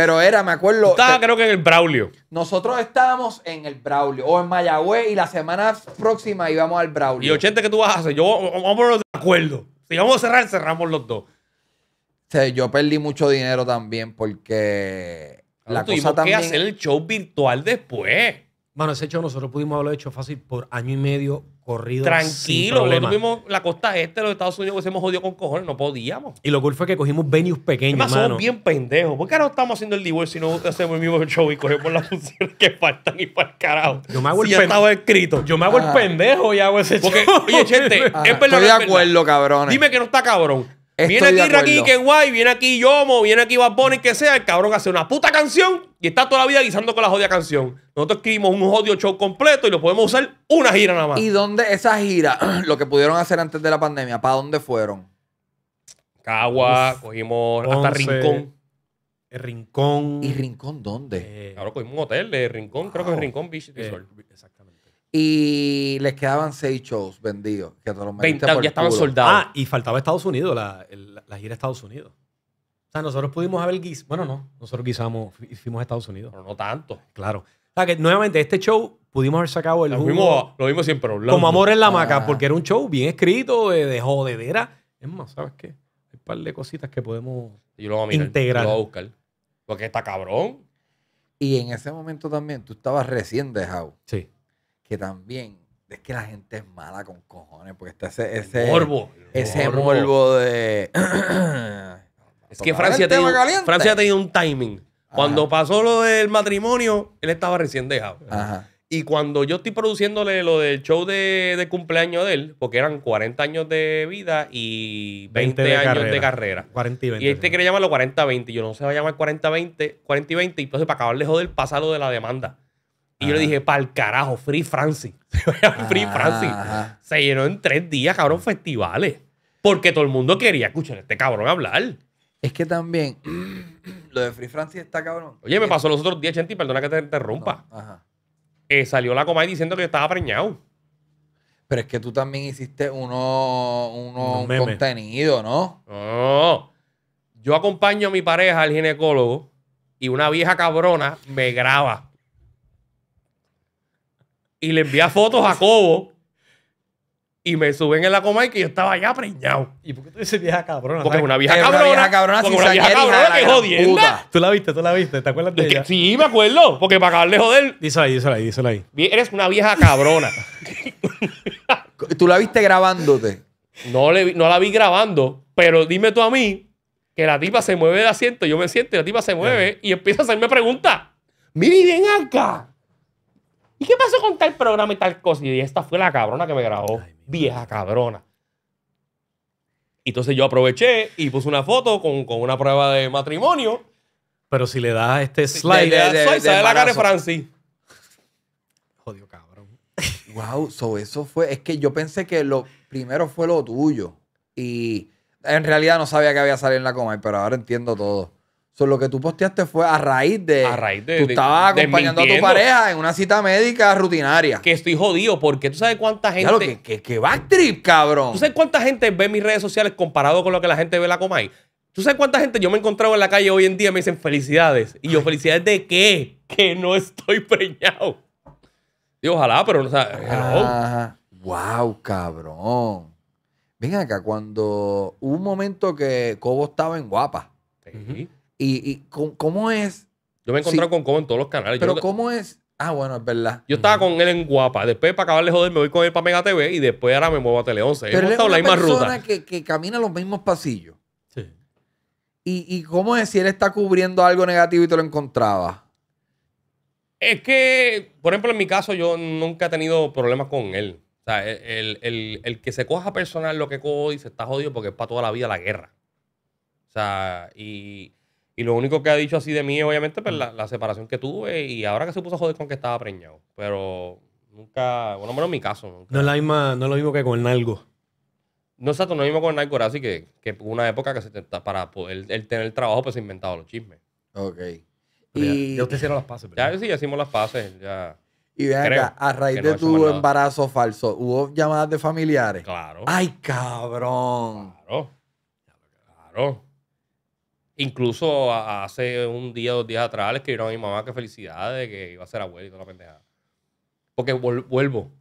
Speaker 1: Pero era, me acuerdo. Estaba, creo que en el Braulio. Nosotros estábamos en el Braulio o en Mayagüez y la semana próxima íbamos al Braulio. ¿Y
Speaker 2: 80 que tú vas a hacer?
Speaker 1: Yo, vamos de acuerdo. Si vamos a cerrar, cerramos los dos. Sí, yo perdí mucho dinero también porque. la cosa también... que hacer el show virtual después.
Speaker 2: Bueno, ese show nosotros pudimos haberlo hecho fácil por año y medio
Speaker 1: corrido. Tranquilo, nosotros vimos
Speaker 2: la costa este de los Estados Unidos, se hemos jodido con cojones, no podíamos. Y lo cool fue que cogimos venues pequeños. Además, somos bien pendejos. ¿Por qué ahora estamos haciendo el divorcio si no hacemos el mismo show y cogemos las funciones que faltan y para el carajo? Yo me hago el pendejo. escrito. Yo me hago el ah. pendejo y hago ese show. oye, gente,
Speaker 1: es Estoy de acuerdo, cabrón. Dime
Speaker 2: que no está cabrón
Speaker 1: viene aquí Rakim
Speaker 2: guay. viene aquí Yomo, viene aquí Bad que sea, el cabrón hace una puta canción y está toda la vida guisando con la jodida canción. Nosotros escribimos un jodido
Speaker 1: show completo y
Speaker 2: lo podemos usar una gira nada más. ¿Y
Speaker 1: dónde esa gira, lo que pudieron hacer antes de la pandemia, para dónde fueron?
Speaker 2: Cagua, cogimos hasta Rincón.
Speaker 1: El Rincón. ¿Y Rincón dónde? Eh,
Speaker 2: claro, cogimos un hotel de Rincón, creo que es Rincón Beach eh, Resort. exacto.
Speaker 1: Y les quedaban seis shows vendidos. ya estaban soldados. Ah,
Speaker 2: y faltaba Estados Unidos, la, gira a Estados Unidos. O sea, nosotros pudimos haber guis... Bueno, no, nosotros guisamos fuimos a Estados Unidos. Pero no tanto. Claro. O sea, que nuevamente este show pudimos haber sacado el Lo mismo, lo siempre. como amor en la maca, ah. porque era un show bien escrito, de, de jodedera. Es más, ¿sabes qué? Hay un par de cositas que podemos...
Speaker 1: Yo lo Lo voy a buscar. Porque está cabrón. Y en ese momento también tú estabas recién dejado. Sí que también es que la gente es mala con cojones, porque está ese, ese morbo. ese morbo, de. es que Francia ha,
Speaker 2: tenido, un timing. Cuando pasó lo del matrimonio, él estaba recién dejado. Y cuando yo estoy produciéndole lo del show de, cumpleaños de él, porque eran 40 años de vida y 20, años de carrera. 40 y 20. Y él te quiere llamarlo 40-20. Yo no se va a llamar 40-20, 40 y 20. Y entonces, para acabar de joder, pasa lo de la demanda. Y yo le dije, el carajo, Free Francis. Free ah, Francis. Se llenó en tres días, cabrón, festivales. Porque todo el mundo quería escuchar a este cabrón hablar. Es que también, lo de
Speaker 1: Free Francis está cabrón.
Speaker 2: Oye, me pasó los otros días, Chenti, perdona que te interrumpa. Eh, salió la
Speaker 1: y diciendo que yo estaba preñado. Pero es que tú también hiciste uno, uno un contenido, ¿no?
Speaker 2: No. Yo acompaño a mi pareja al ginecólogo y una vieja cabrona me graba y le envía fotos a Cobo y me suben en la coma y que yo estaba ya preñado. ¿Y por qué tú dices vieja cabrona? Porque es una vieja cabrona. Una vieja cabrona, una vieja cabrona que jodienda. Tú la viste, tú la viste, ¿te acuerdas de, ella? sí, me acuerdo, porque para acabar de joder. Dísela ahí, díselo ahí, díselo ahí. Eres una vieja cabrona. ¿Tú la viste grabándote? No, le, no la vi grabando, pero dime tú a mí que la tipa se mueve de asiento, yo me siento y la tipa se mueve y empieza a hacerme preguntas. Mira, bien, acá. ¿Y qué pasó con tal programa y tal cosa? Y esta fue la cabrona que me grabó. vieja cabrona. Y entonces yo aproveché y puse una foto con, una prueba de matrimonio. Pero si le das este slide. De, la cara de Francis.
Speaker 1: Jodido cabrón. Wow, so eso fue. Es que yo pensé que lo primero fue lo tuyo. Y en realidad no sabía que había salido en la coma, pero ahora entiendo todo lo que tú posteaste fue a raíz de. A Tú estabas acompañando a tu pareja en una cita médica rutinaria.
Speaker 2: Que estoy jodido, porque tú sabes cuánta gente. Claro, que, que, que backtrip, cabrón. ¿Tú sabes cuánta gente ve mis redes sociales comparado con lo que la gente ve la Comay? ¿Tú sabes cuánta gente yo me he encontrado en la calle hoy en día me dicen felicidades? Y yo, ¿felicidades de qué? Que no estoy preñado.
Speaker 1: Y ojalá, pero no sea, wow, cabrón. Ven acá, cuando hubo un momento que Cobo estaba en guapa. Sí. Y, ¿cómo, es. Yo me he encontrado con
Speaker 2: Cobo en todos los canales. Pero, ¿cómo
Speaker 1: es? Ah, bueno, es verdad. Yo estaba
Speaker 2: con él en Guapa. Después, para de joder, me voy con él para Mega TV y después ahora me muevo a Tele 11. Pero es la
Speaker 1: Que, que camina los mismos pasillos. Sí. ¿Y, ¿Y cómo es si él está cubriendo algo negativo y te lo encontraba?
Speaker 2: Es que, por ejemplo, en mi caso, yo nunca he tenido problemas con él. O sea, el, que se coja personal lo que cojo y se está jodido porque es para toda la vida la guerra. O sea, y y lo único que ha dicho así de mí, obviamente, es pues, la, separación que tuve y ahora que se puso a joder con que estaba preñado. Pero nunca, bueno, menos en mi caso. Nunca. No, es la misma, no lo mismo que con el nalgo. No exacto, no es lo mismo con el nalgo, era así que, que una época que se para poder el tener trabajo, pues se inventaban los chismes.
Speaker 1: Ok. y... Ya, ustedes hicieron las pases,
Speaker 2: ¿verdad? Ya sí, ya hicimos las pases, Y vean acá, a raíz de tu
Speaker 1: embarazo falso, ¿hubo llamadas de familiares? Claro. ¡Ay,
Speaker 2: cabrón! Claro. Claro. Incluso hace un día, dos días atrás, le escribieron a mi mamá que felicidades, que iba a ser abuelo y toda la pendejada. Porque vuelvo,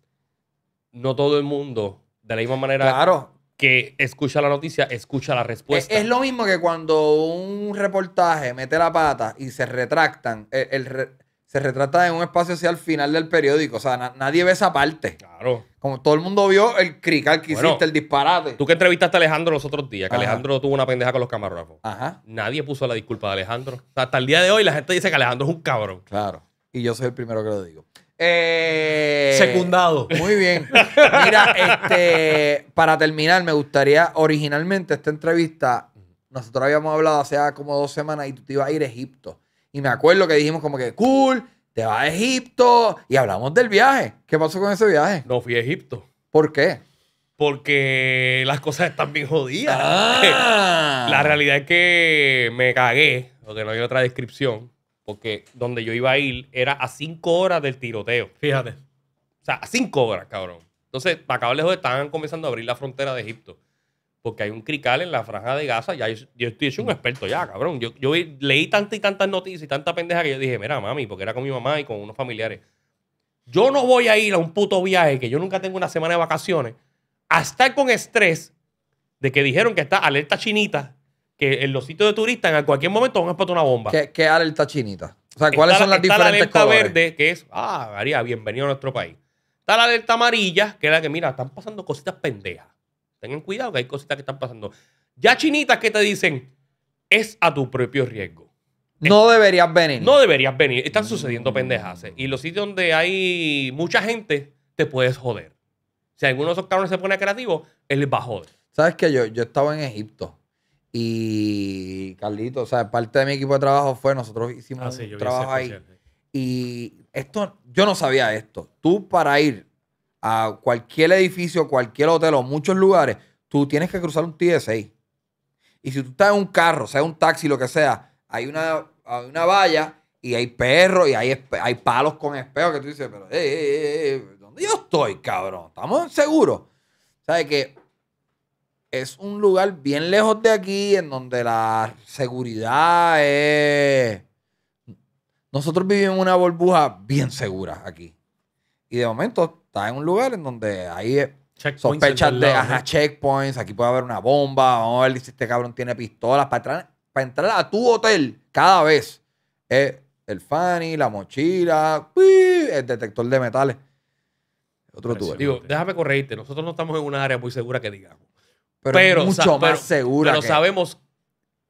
Speaker 2: no todo el mundo, de la misma manera que escucha la noticia, escucha la respuesta. Es,
Speaker 1: lo mismo que cuando un reportaje mete la pata y se retractan. El, se retrata en un espacio hacia el final del periódico. O sea, nadie ve esa parte. Claro. Como todo el mundo vio el crical que hiciste, el disparate. Tú que
Speaker 2: entrevistaste a Alejandro los otros días, que Alejandro tuvo una pendeja con los camarógrafos. Ajá. Nadie puso la disculpa de Alejandro. O sea, hasta el día de hoy la gente dice que Alejandro es un cabrón. Claro.
Speaker 1: Y yo soy el primero que lo digo.
Speaker 2: Eh, Secundado. Muy bien.
Speaker 1: Mira, este, para terminar, me gustaría, originalmente esta entrevista, nosotros habíamos hablado hace como dos semanas y tú te ibas a ir a Egipto. Y me acuerdo que dijimos como que, cool, te vas a Egipto. Y hablamos del viaje. ¿Qué pasó con ese viaje? No fui a Egipto. ¿Por qué? Porque las
Speaker 2: cosas están bien jodidas. Ah. La realidad es que me cagué, porque no hay otra descripción. Porque donde yo iba a ir era a cinco horas del tiroteo. Fíjate. O sea, a cinco horas, cabrón. Entonces, para acá lejos, joder, estaban comenzando a abrir la frontera de Egipto porque hay un crical en la franja de Gaza. Ya yo, estoy hecho un mm. experto ya, cabrón. Yo, leí tantas y tantas noticias y tanta pendejas que yo dije, mira, mami, porque era con mi mamá y con unos familiares. Yo no voy a ir a un puto viaje que yo nunca tengo una semana de vacaciones hasta con estrés de que dijeron que está alerta chinita, que en los sitios de turistas en cualquier momento van a explotar una bomba.
Speaker 1: ¿Qué, alerta chinita? O sea, ¿cuáles son las está la alerta
Speaker 2: verde, que es, ah, María, bienvenido a nuestro país. Está la alerta amarilla, que es la que, mira, están pasando cositas pendejas. Tengan cuidado que hay cositas que están pasando. Ya chinitas que te dicen, es a tu propio riesgo. No deberías venir. No deberías venir. Están sucediendo pendejas. Y los sitios donde hay mucha gente, te puedes joder. Si alguno de esos cabrones se pone creativo, él va a joder.
Speaker 1: ¿Sabes que yo, yo estaba en Egipto y Carlito, o sea, parte de mi equipo de trabajo fue, nosotros hicimos ah, un trabajo ahí. Y esto, yo no sabía esto. Tú para ir a cualquier edificio, cualquier hotel o muchos lugares, tú tienes que cruzar un T-6. Y si tú estás en un carro, sea un taxi, lo que sea, hay una, valla y hay perros y hay, hay palos con espejos que tú dices, pero, eh, eh, eh, ¿dónde yo estoy, cabrón? ¿Estamos seguros? ¿Sabes que Es un lugar bien lejos de aquí en donde la seguridad es... Nosotros vivimos en una burbuja bien segura aquí. Y de momento en un lugar en donde hay eh, sospechas de, ¿eh? checkpoints, aquí puede haber una bomba, vamos a ver este cabrón tiene pistolas para entrar, a tu hotel cada vez. Eh, el Fanny, la mochila, el detector de metales. Otro pues
Speaker 2: déjame corregirte, nosotros no estamos en una área muy segura que digamos. Pero, mucho más segura. Pero sabemos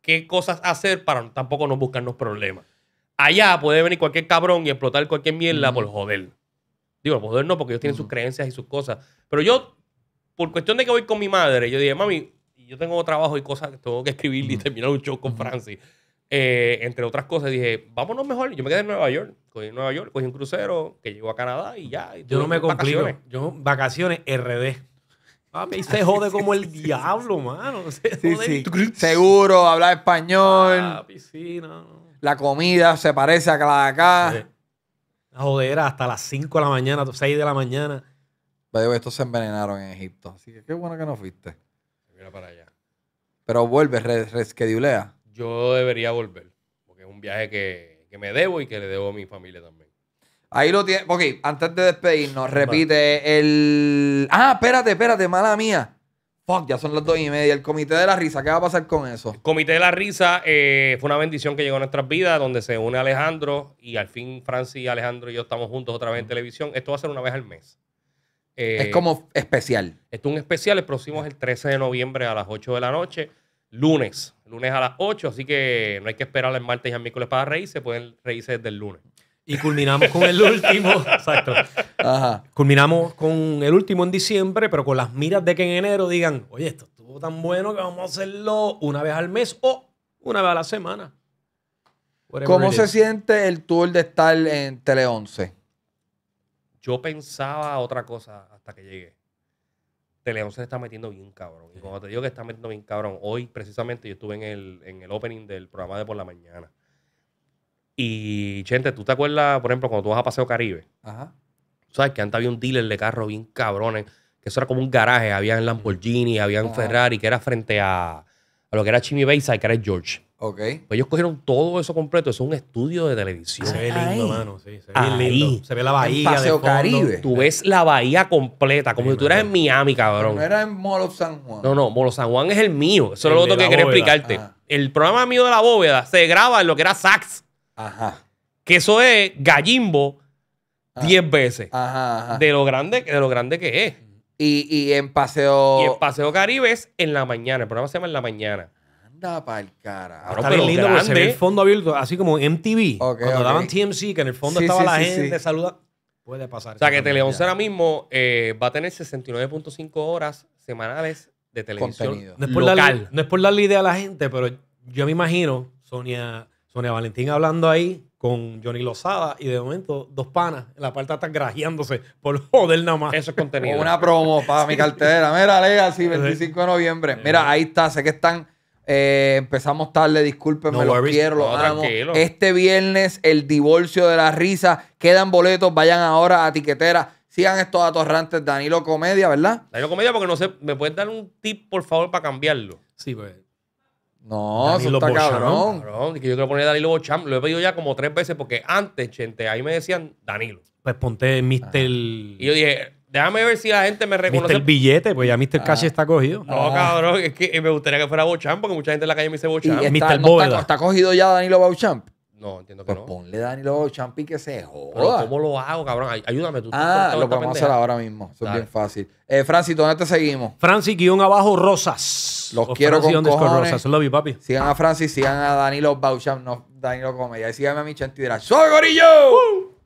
Speaker 2: qué cosas hacer para tampoco no buscarnos problemas. Allá puede venir cualquier cabrón y explotar cualquier mierda por joder. Digo, no porque ellos tienen sus creencias y sus cosas. Pero yo, por cuestión de que voy con mi madre, yo dije, mami, yo tengo trabajo y cosas que tengo que escribir y terminar un show con Francis. Eh, entre otras cosas, dije, vámonos mejor. Yo me quedé en Nueva York. Cogí en Nueva York, cogí un crucero que llegó a Canadá y ya. yo no me Vacaciones. Yo, vacaciones RD. Papi, se jode como el diablo, mano. Seguro, hablar español. la piscina
Speaker 1: La comida se parece a la de acá
Speaker 2: joder hasta las 5 de la mañana,
Speaker 1: 6 de la mañana. Pero estos se envenenaron en Egipto. Así que qué bueno que no fuiste. Mira para allá. Pero vuelve, reschedulea.
Speaker 2: Yo debería volver. Porque es un viaje que, me debo y que le debo a mi familia también.
Speaker 1: Ahí lo tiene. Ok, antes de despedirnos, repite el. Ah, espérate, espérate, mala mía. Fuck, ya son las dos y media. El Comité de la Risa, ¿qué va a pasar con eso?
Speaker 2: Comité de la Risa eh, fue una bendición que llegó a nuestras vidas, donde se une Alejandro y al fin Francis, Alejandro y yo estamos juntos otra vez en televisión. Esto va a ser una vez al mes. es eh, como
Speaker 1: especial.
Speaker 2: Esto es un especial. El próximo es el 13 de noviembre a las 8 de la noche, lunes. Lunes a las 8, así que no hay que esperar el martes y el miércoles para reírse, pueden reírse desde el lunes. Y culminamos con el último. exacto. Culminamos con el último en diciembre, pero con las miras de que en enero digan, oye, esto estuvo tan bueno que vamos a hacerlo una vez al mes o una vez a la semana.
Speaker 1: ¿Cómo se siente el tour de estar en Tele 11? Yo
Speaker 2: pensaba otra cosa hasta que llegué. Tele se está metiendo bien cabrón. Y cuando te digo que está metiendo bien cabrón, hoy precisamente yo estuve en el opening del programa de por la mañana. Y, gente, ¿tú te acuerdas, por ejemplo, cuando tú vas a Paseo Caribe? Ajá. ¿Sabes que antes había un dealer de carros bien cabrones? Que eso era como un garaje. Había en Lamborghini, había Ferrari, que era frente a, lo que era Jimmy y que era George. Ok. Pues ellos cogieron todo eso completo. Eso es un estudio de televisión. Se ve lindo, Sí, se ve lindo. Se ve la bahía. Paseo de Caribe. Tú ves la bahía completa, como si tú eras en Miami, cabrón. No
Speaker 1: era en Mall of San Juan.
Speaker 2: No, no, Molo San Juan es el mío. Eso es lo otro que quería explicarte. Ah. El programa mío de la bóveda se graba en lo que era Sax. Ajá. Que eso es gallimbo 10 ah. veces. Ajá, ajá. De lo grande, lo grande que es. Y, y en Paseo. Y en Paseo Caribe es en la mañana. El programa se llama En la Mañana.
Speaker 1: Anda para el cara. está bien lindo porque se ve el
Speaker 2: fondo abierto, así como MTV. cuando daban TMC, que en el fondo estaba la gente saluda. Puede pasar. O sea, que Teleón ahora mismo eh, va a tener 69.5 horas semanales de televisión local. no es por darle idea a la gente, pero yo me imagino, Sonia Sonia Valentín hablando ahí con Johnny Lozada y de momento dos panas en la parte están grajeándose
Speaker 1: por joder nada más. Eso es contenido. Una promo para mi cartera. Mira, Lea, así 25 de noviembre. Mira, ahí está, sé que están. Eh, empezamos tarde, disculpenme no lo quiero, Este viernes, el divorcio de la risa. Quedan boletos, vayan ahora a Tiquetera. Sigan estos atorrantes, Danilo Comedia, ¿verdad?
Speaker 2: Danilo Comedia, porque no sé, ¿me puedes dar un tip, por favor, para cambiarlo? Sí, pues no, Danilo eso está cabrón. Que yo quiero poner Danilo Bocham. Lo he pedido ya como tres veces porque antes, gente, ahí me decían Danilo. Pues ponte Mr. Y yo dije, déjame ver si la gente me reconoce. Mr. Billete, pues ya Mr. Ah. Cash está cogido. No, ah. cabrón, es que me gustaría que fuera Bocham porque mucha gente en la calle me dice Bocham. está, Mr.
Speaker 1: Está, cogido ya Danilo Bochamp. No, entiendo que pues no. Ponle Danilo Champi que se joda. ¿cómo lo hago, cabrón?
Speaker 2: Ayúdame tú. Ah, lo podemos hacer ahora mismo. Eso es bien
Speaker 1: fácil. Eh, Francis, ¿dónde te seguimos? Francis guión abajo Rosas. Los quiero con cojones. Love you, papi. Sigan a Francis, sigan a Dani Danilo Bauchamp. no Dani Danilo Comedia. Y síganme a mi chantidera. ¡Soy Gorillo! Uh.